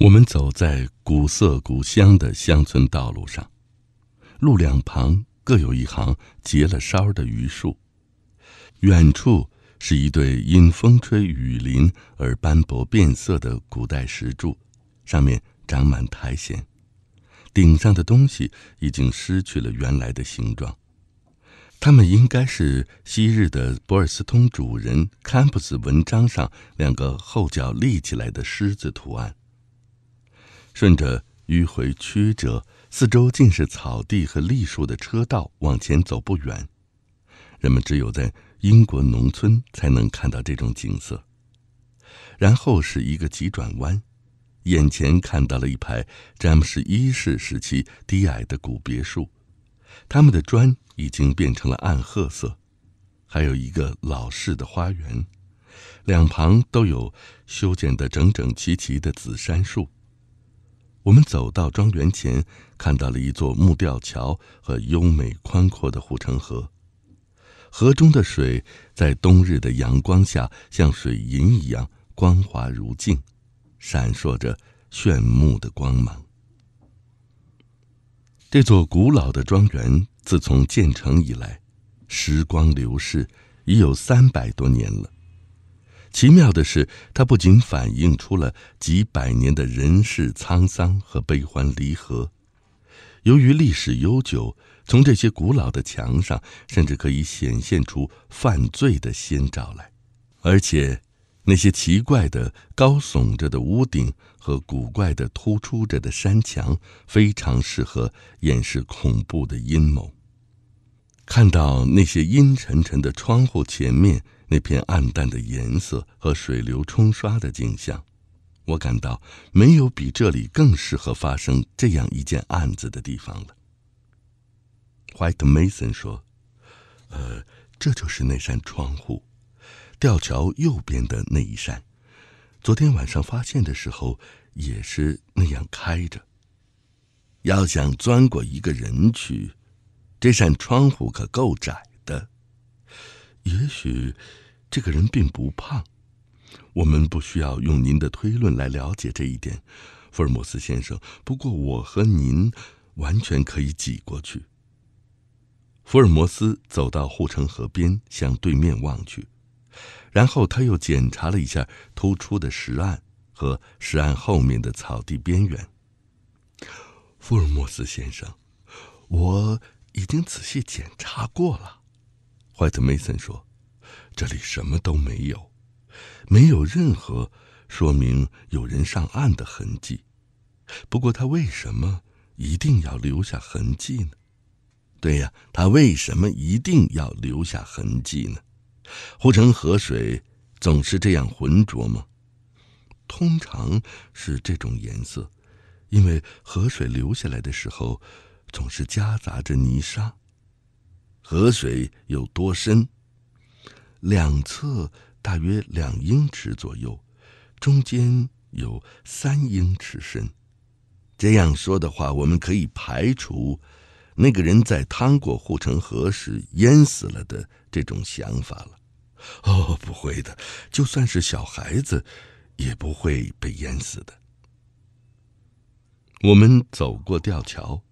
我们走在古色古香的乡村道路上，路两旁各有一行结了梢的榆树，远处。是一对因风吹雨淋而斑驳变色的古代石柱，上面长满苔藓，顶上的东西已经失去了原来的形状。它们应该是昔日的博尔斯通主人坎普斯文章上两个后脚立起来的狮子图案。顺着迂回曲折、四周尽是草地和栗树的车道往前走不远。人们只有在英国农村才能看到这种景色。然后是一个急转弯，眼前看到了一排詹姆斯一世时期低矮的古别墅，他们的砖已经变成了暗褐色，还有一个老式的花园，两旁都有修剪得整整齐齐的紫杉树。我们走到庄园前，看到了一座木吊桥和优美宽阔的护城河。河中的水在冬日的阳光下，像水银一样光滑如镜，闪烁着炫目的光芒。这座古老的庄园自从建成以来，时光流逝已有三百多年了。奇妙的是，它不仅反映出了几百年的人世沧桑和悲欢离合，由于历史悠久。从这些古老的墙上，甚至可以显现出犯罪的先兆来。而且，那些奇怪的高耸着的屋顶和古怪的突出着的山墙，非常适合掩饰恐怖的阴谋。看到那些阴沉沉的窗户前面那片暗淡的颜色和水流冲刷的景象，我感到没有比这里更适合发生这样一件案子的地方了。White Mason 说：“呃，这就是那扇窗户，吊桥右边的那一扇。昨天晚上发现的时候，也是那样开着。要想钻过一个人去，这扇窗户可够窄的。也许这个人并不胖。我们不需要用您的推论来了解这一点，福尔摩斯先生。不过我和您完全可以挤过去。”福尔摩斯走到护城河边，向对面望去，然后他又检查了一下突出的石岸和石岸后面的草地边缘。福尔摩斯先生，我已经仔细检查过了，怀特梅森说：“这里什么都没有，没有任何说明有人上岸的痕迹。不过，他为什么一定要留下痕迹呢？”对呀，他为什么一定要留下痕迹呢？护城河水总是这样浑浊吗？通常是这种颜色，因为河水流下来的时候总是夹杂着泥沙。河水有多深？两侧大约两英尺左右，中间有三英尺深。这样说的话，我们可以排除。那个人在趟过护城河时淹死了的这种想法了，哦，不会的，就算是小孩子，也不会被淹死的。我们走过吊桥，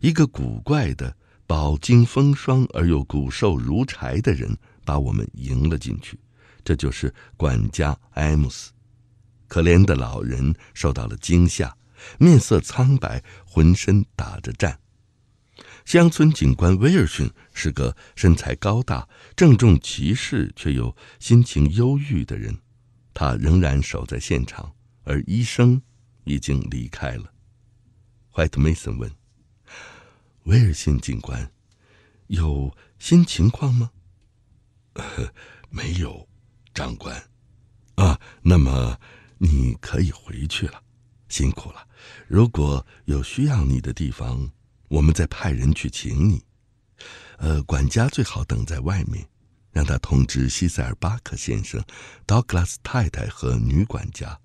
一个古怪的、饱经风霜而又骨瘦如柴的人把我们迎了进去，这就是管家埃姆斯。可怜的老人受到了惊吓，面色苍白，浑身打着颤。乡村警官威尔逊是个身材高大、郑重其事却又心情忧郁的人。他仍然守在现场，而医生已经离开了。怀特梅森问：“威尔逊警官，有新情况吗？”“呃，没有，长官。”“啊，那么你可以回去了，辛苦了。如果有需要你的地方。”我们再派人去请你，呃，管家最好等在外面，让他通知西塞尔巴克先生、道格拉斯太太和女管家。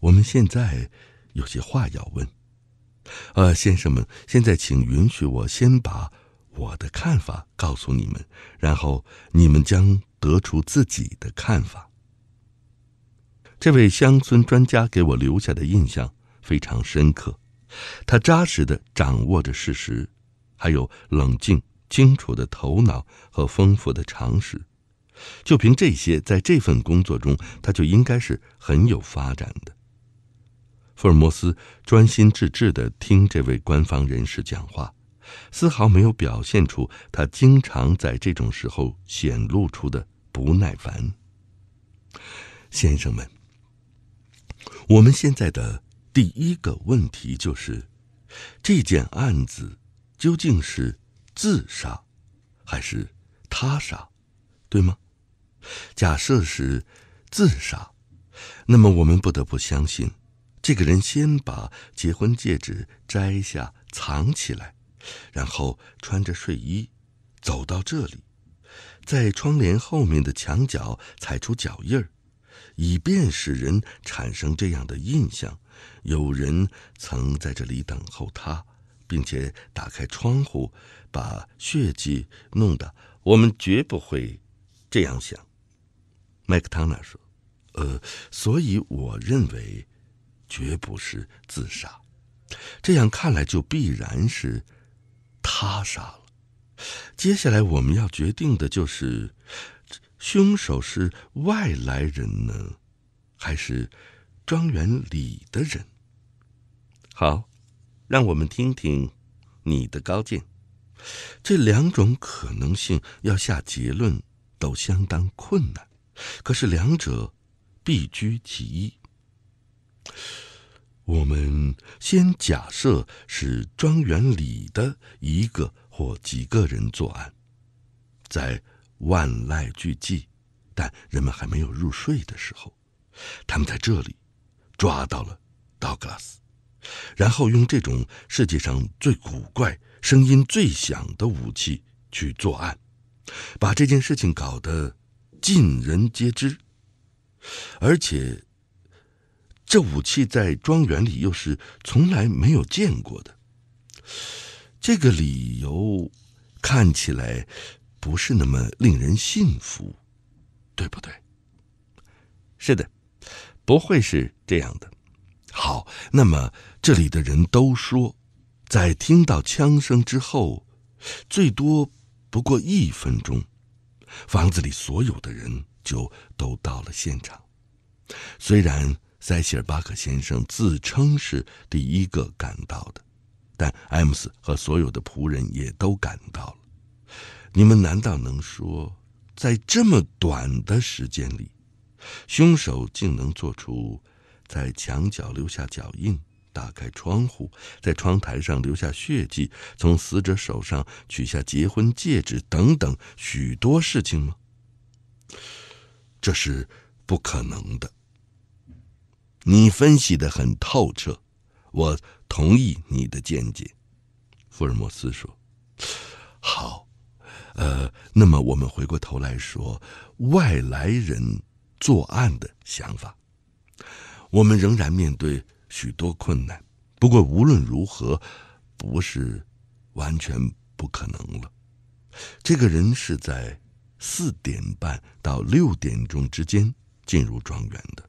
我们现在有些话要问，呃，先生们，现在请允许我先把我的看法告诉你们，然后你们将得出自己的看法。这位乡村专家给我留下的印象非常深刻。他扎实地掌握着事实，还有冷静、清楚的头脑和丰富的常识。就凭这些，在这份工作中，他就应该是很有发展的。福尔摩斯专心致志地听这位官方人士讲话，丝毫没有表现出他经常在这种时候显露出的不耐烦。先生们，我们现在的。第一个问题就是，这件案子究竟是自杀，还是他杀，对吗？假设是自杀，那么我们不得不相信，这个人先把结婚戒指摘下藏起来，然后穿着睡衣走到这里，在窗帘后面的墙角踩出脚印儿，以便使人产生这样的印象。有人曾在这里等候他，并且打开窗户，把血迹弄得……我们绝不会这样想。”麦克唐纳说，“呃，所以我认为，绝不是自杀。这样看来，就必然是他杀了。接下来我们要决定的就是，凶手是外来人呢，还是……庄园里的人，好，让我们听听你的高见。这两种可能性要下结论都相当困难，可是两者必居其一。我们先假设是庄园里的一个或几个人作案，在万籁俱寂、但人们还没有入睡的时候，他们在这里。抓到了，道格拉斯，然后用这种世界上最古怪、声音最响的武器去作案，把这件事情搞得尽人皆知。而且，这武器在庄园里又是从来没有见过的，这个理由看起来不是那么令人信服，对不对？是的。不会是这样的。好，那么这里的人都说，在听到枪声之后，最多不过一分钟，房子里所有的人就都到了现场。虽然塞西尔·巴克先生自称是第一个赶到的，但艾姆斯和所有的仆人也都赶到了。你们难道能说，在这么短的时间里？凶手竟能做出在墙角留下脚印、打开窗户、在窗台上留下血迹、从死者手上取下结婚戒指等等许多事情吗？这是不可能的。你分析的很透彻，我同意你的见解。福尔摩斯说：“好，呃，那么我们回过头来说外来人。”作案的想法，我们仍然面对许多困难。不过无论如何，不是完全不可能了。这个人是在四点半到六点钟之间进入庄园的，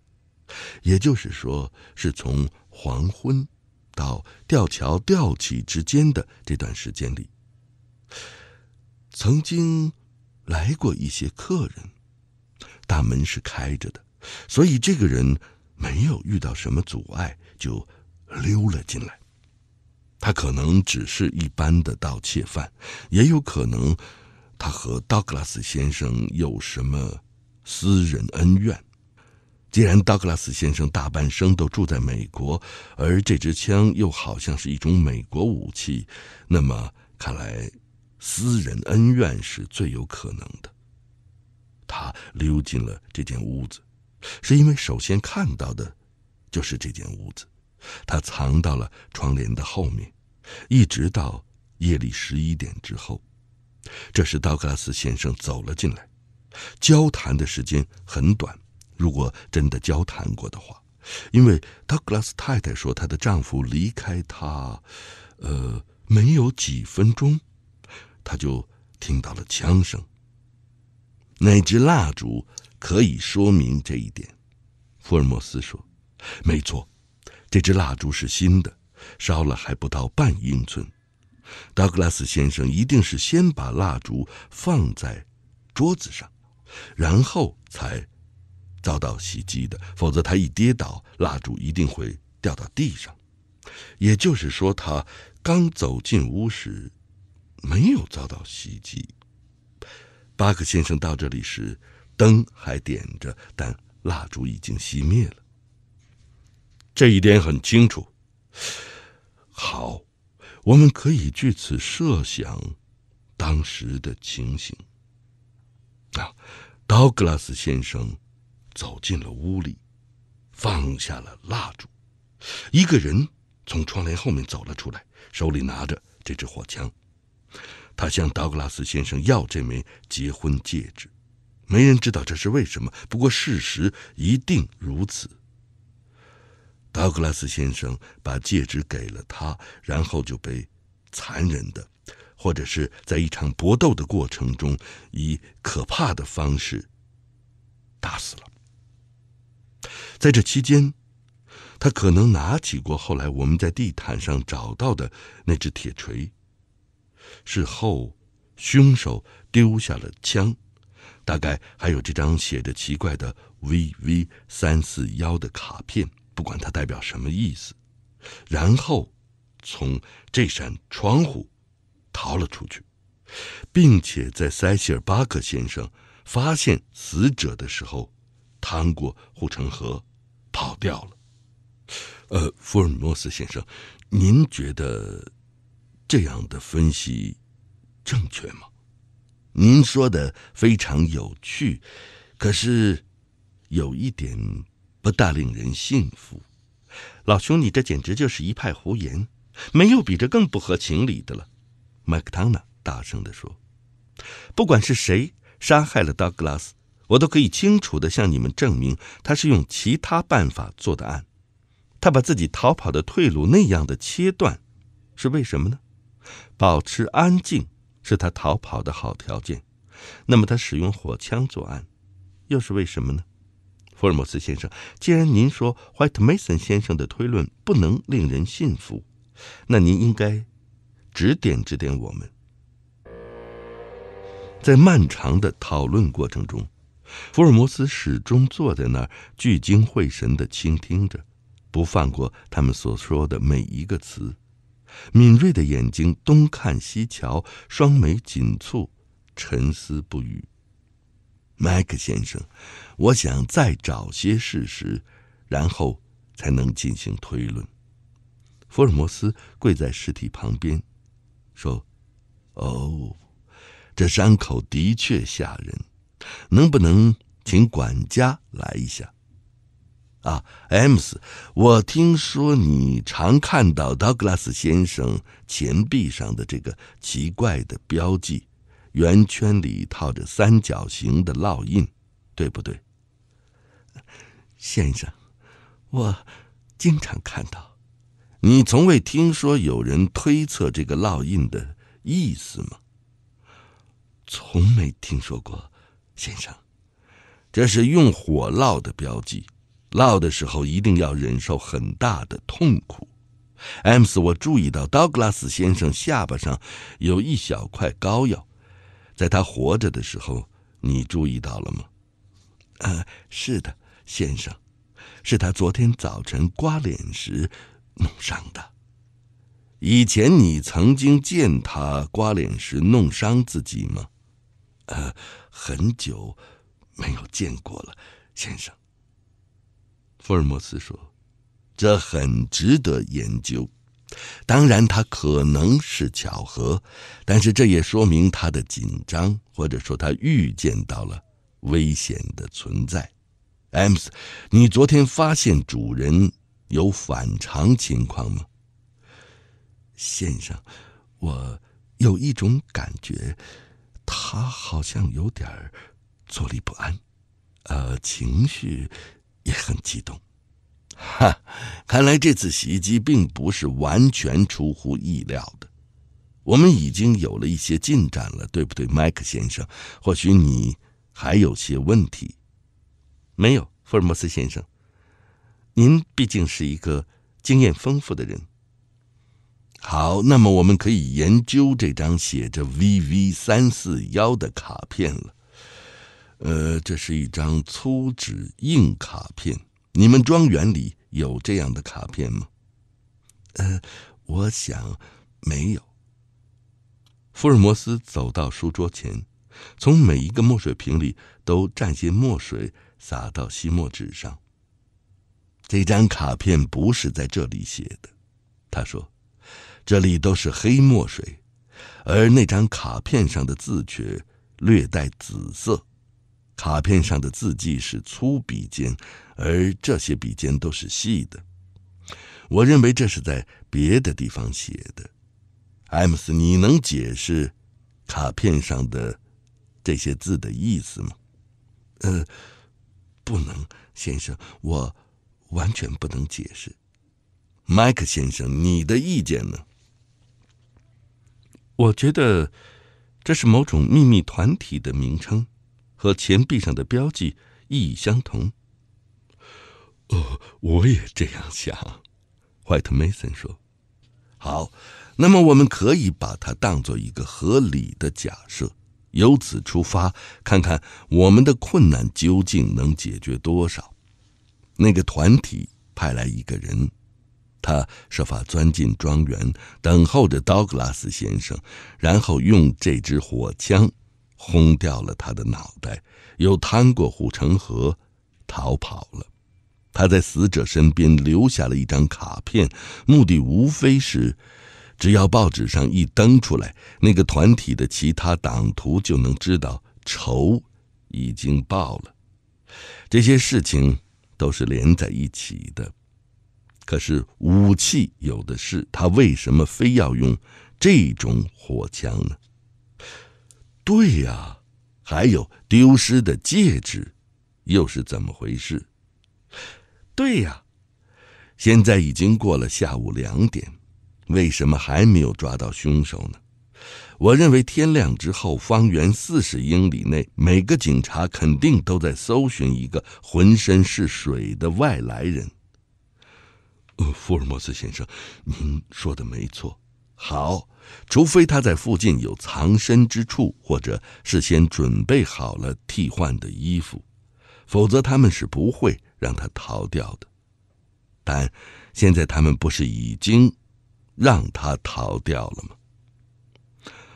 也就是说，是从黄昏到吊桥吊起之间的这段时间里，曾经来过一些客人。大门是开着的，所以这个人没有遇到什么阻碍就溜了进来。他可能只是一般的盗窃犯，也有可能他和道格拉斯先生有什么私人恩怨。既然道格拉斯先生大半生都住在美国，而这支枪又好像是一种美国武器，那么看来私人恩怨是最有可能的。他溜进了这间屋子，是因为首先看到的，就是这间屋子。他藏到了窗帘的后面，一直到夜里十一点之后。这时，道格拉斯先生走了进来。交谈的时间很短，如果真的交谈过的话，因为道格拉斯太太说，她的丈夫离开她，呃，没有几分钟，她就听到了枪声。那支蜡烛可以说明这一点，福尔摩斯说：“没错，这支蜡烛是新的，烧了还不到半英寸。道格拉斯先生一定是先把蜡烛放在桌子上，然后才遭到袭击的。否则，他一跌倒，蜡烛一定会掉到地上。也就是说，他刚走进屋时没有遭到袭击。”巴克先生到这里时，灯还点着，但蜡烛已经熄灭了。这一点很清楚。好，我们可以据此设想当时的情形。啊，道格拉斯先生走进了屋里，放下了蜡烛。一个人从窗帘后面走了出来，手里拿着这支火枪。他向道格拉斯先生要这枚结婚戒指，没人知道这是为什么。不过事实一定如此。道格拉斯先生把戒指给了他，然后就被残忍的，或者是在一场搏斗的过程中，以可怕的方式打死了。在这期间，他可能拿起过后来我们在地毯上找到的那只铁锤。事后，凶手丢下了枪，大概还有这张写着奇怪的 “V V 三四幺”的卡片，不管它代表什么意思，然后从这扇窗户逃了出去，并且在塞西尔巴克先生发现死者的时候，趟过护城河跑掉了。呃，福尔摩斯先生，您觉得？这样的分析正确吗？您说的非常有趣，可是有一点不大令人信服。老兄，你这简直就是一派胡言，没有比这更不合情理的了。”麦克唐纳大声的说，“不管是谁杀害了道格拉斯，我都可以清楚的向你们证明，他是用其他办法做的案。他把自己逃跑的退路那样的切断，是为什么呢？”保持安静是他逃跑的好条件。那么他使用火枪作案，又是为什么呢？福尔摩斯先生，既然您说怀特梅森先生的推论不能令人信服，那您应该指点指点我们。在漫长的讨论过程中，福尔摩斯始终坐在那儿，聚精会神的倾听着，不放过他们所说的每一个词。敏锐的眼睛东看西瞧，双眉紧蹙，沉思不语。麦克先生，我想再找些事实，然后才能进行推论。福尔摩斯跪在尸体旁边，说：“哦，这伤口的确吓人，能不能请管家来一下？”啊，m 姆我听说你常看到道格拉斯先生钱币上的这个奇怪的标记，圆圈里套着三角形的烙印，对不对，先生？我经常看到，你从未听说有人推测这个烙印的意思吗？从没听说过，先生，这是用火烙的标记。烙的时候一定要忍受很大的痛苦，M 姆斯，我注意到道格拉斯先生下巴上有一小块膏药，在他活着的时候，你注意到了吗？啊，是的，先生，是他昨天早晨刮脸时弄伤的。以前你曾经见他刮脸时弄伤自己吗？呃，很久没有见过了，先生。福尔摩斯说：“这很值得研究。当然，它可能是巧合，但是这也说明他的紧张，或者说他预见到了危险的存在。”艾姆斯，你昨天发现主人有反常情况吗，先生？我有一种感觉，他好像有点坐立不安，呃，情绪。也很激动，哈！看来这次袭击并不是完全出乎意料的，我们已经有了一些进展了，对不对，麦克先生？或许你还有些问题？没有，福尔摩斯先生，您毕竟是一个经验丰富的人。好，那么我们可以研究这张写着 “V V 三四幺”的卡片了。呃，这是一张粗纸硬卡片。你们庄园里有这样的卡片吗？呃，我想没有。福尔摩斯走到书桌前，从每一个墨水瓶里都蘸些墨水，洒到吸墨纸上。这张卡片不是在这里写的，他说：“这里都是黑墨水，而那张卡片上的字却略带紫色。”卡片上的字迹是粗笔尖，而这些笔尖都是细的。我认为这是在别的地方写的。埃姆斯，你能解释卡片上的这些字的意思吗？呃，不能，先生，我完全不能解释。麦克先生，你的意见呢？我觉得这是某种秘密团体的名称。和钱币上的标记意义相同。哦，我也这样想，怀特梅森说。好，那么我们可以把它当做一个合理的假设，由此出发，看看我们的困难究竟能解决多少。那个团体派来一个人，他设法钻进庄园，等候着道格拉斯先生，然后用这支火枪。轰掉了他的脑袋，又趟过护城河，逃跑了。他在死者身边留下了一张卡片，目的无非是：只要报纸上一登出来，那个团体的其他党徒就能知道仇已经报了。这些事情都是连在一起的。可是武器有的是，他为什么非要用这种火枪呢？对呀，还有丢失的戒指，又是怎么回事？对呀，现在已经过了下午两点，为什么还没有抓到凶手呢？我认为天亮之后，方圆四十英里内，每个警察肯定都在搜寻一个浑身是水的外来人。福尔摩斯先生，您说的没错。好。除非他在附近有藏身之处，或者事先准备好了替换的衣服，否则他们是不会让他逃掉的。但，现在他们不是已经让他逃掉了吗？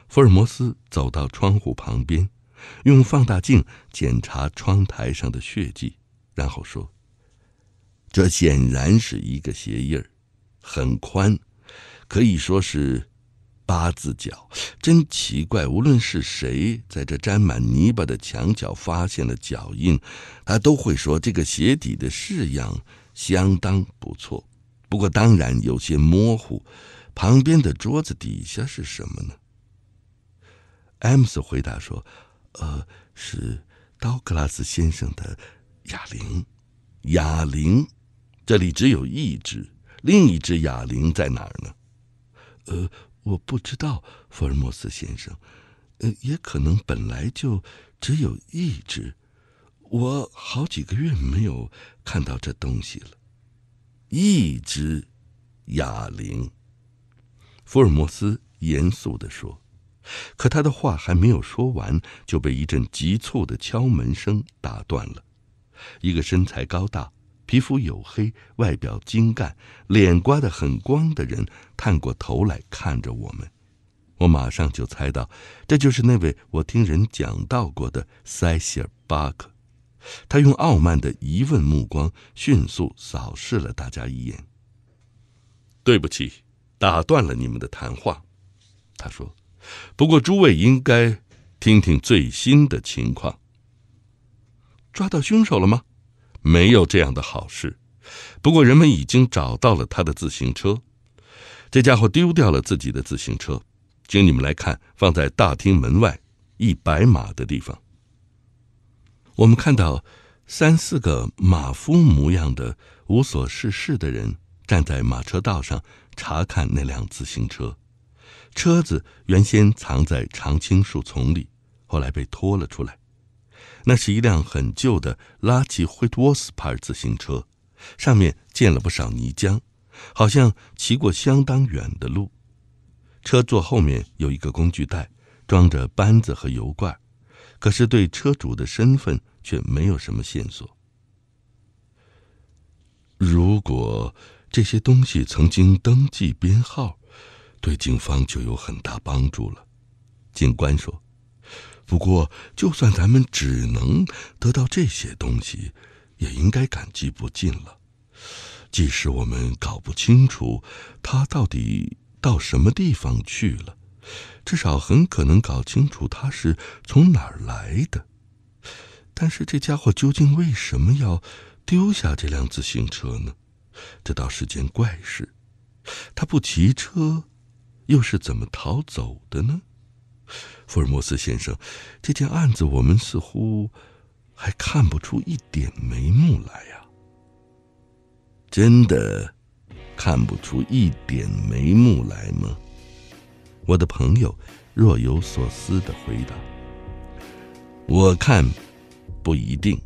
福尔摩斯走到窗户旁边，用放大镜检查窗台上的血迹，然后说：“这显然是一个鞋印儿，很宽，可以说是。”八字脚，真奇怪！无论是谁在这沾满泥巴的墙角发现了脚印，他都会说这个鞋底的式样相当不错。不过，当然有些模糊。旁边的桌子底下是什么呢？艾姆斯回答说：“呃，是道格拉斯先生的哑铃。哑铃，这里只有一只，另一只哑铃在哪儿呢？”呃。我不知道，福尔摩斯先生，也可能本来就只有一只。我好几个月没有看到这东西了，一只哑铃。福尔摩斯严肃的说，可他的话还没有说完，就被一阵急促的敲门声打断了。一个身材高大。皮肤黝黑、外表精干、脸刮得很光的人探过头来看着我们，我马上就猜到，这就是那位我听人讲到过的塞西尔·巴克。他用傲慢的疑问目光迅速扫视了大家一眼。“对不起，打断了你们的谈话。”他说，“不过诸位应该听听最新的情况。抓到凶手了吗？”没有这样的好事。不过，人们已经找到了他的自行车。这家伙丢掉了自己的自行车，请你们来看，放在大厅门外一百码的地方。我们看到三四个马夫模样的无所事事的人站在马车道上查看那辆自行车。车子原先藏在常青树丛里，后来被拖了出来。那是一辆很旧的拉奇惠托沃斯牌自行车，上面溅了不少泥浆，好像骑过相当远的路。车座后面有一个工具袋，装着扳子和油罐，可是对车主的身份却没有什么线索。如果这些东西曾经登记编号，对警方就有很大帮助了，警官说。不过，就算咱们只能得到这些东西，也应该感激不尽了。即使我们搞不清楚他到底到什么地方去了，至少很可能搞清楚他是从哪儿来的。但是这家伙究竟为什么要丢下这辆自行车呢？这倒是件怪事。他不骑车，又是怎么逃走的呢？福尔摩斯先生，这件案子我们似乎还看不出一点眉目来呀。真的看不出一点眉目来吗？我的朋友若有所思的回答：“我看不一定。”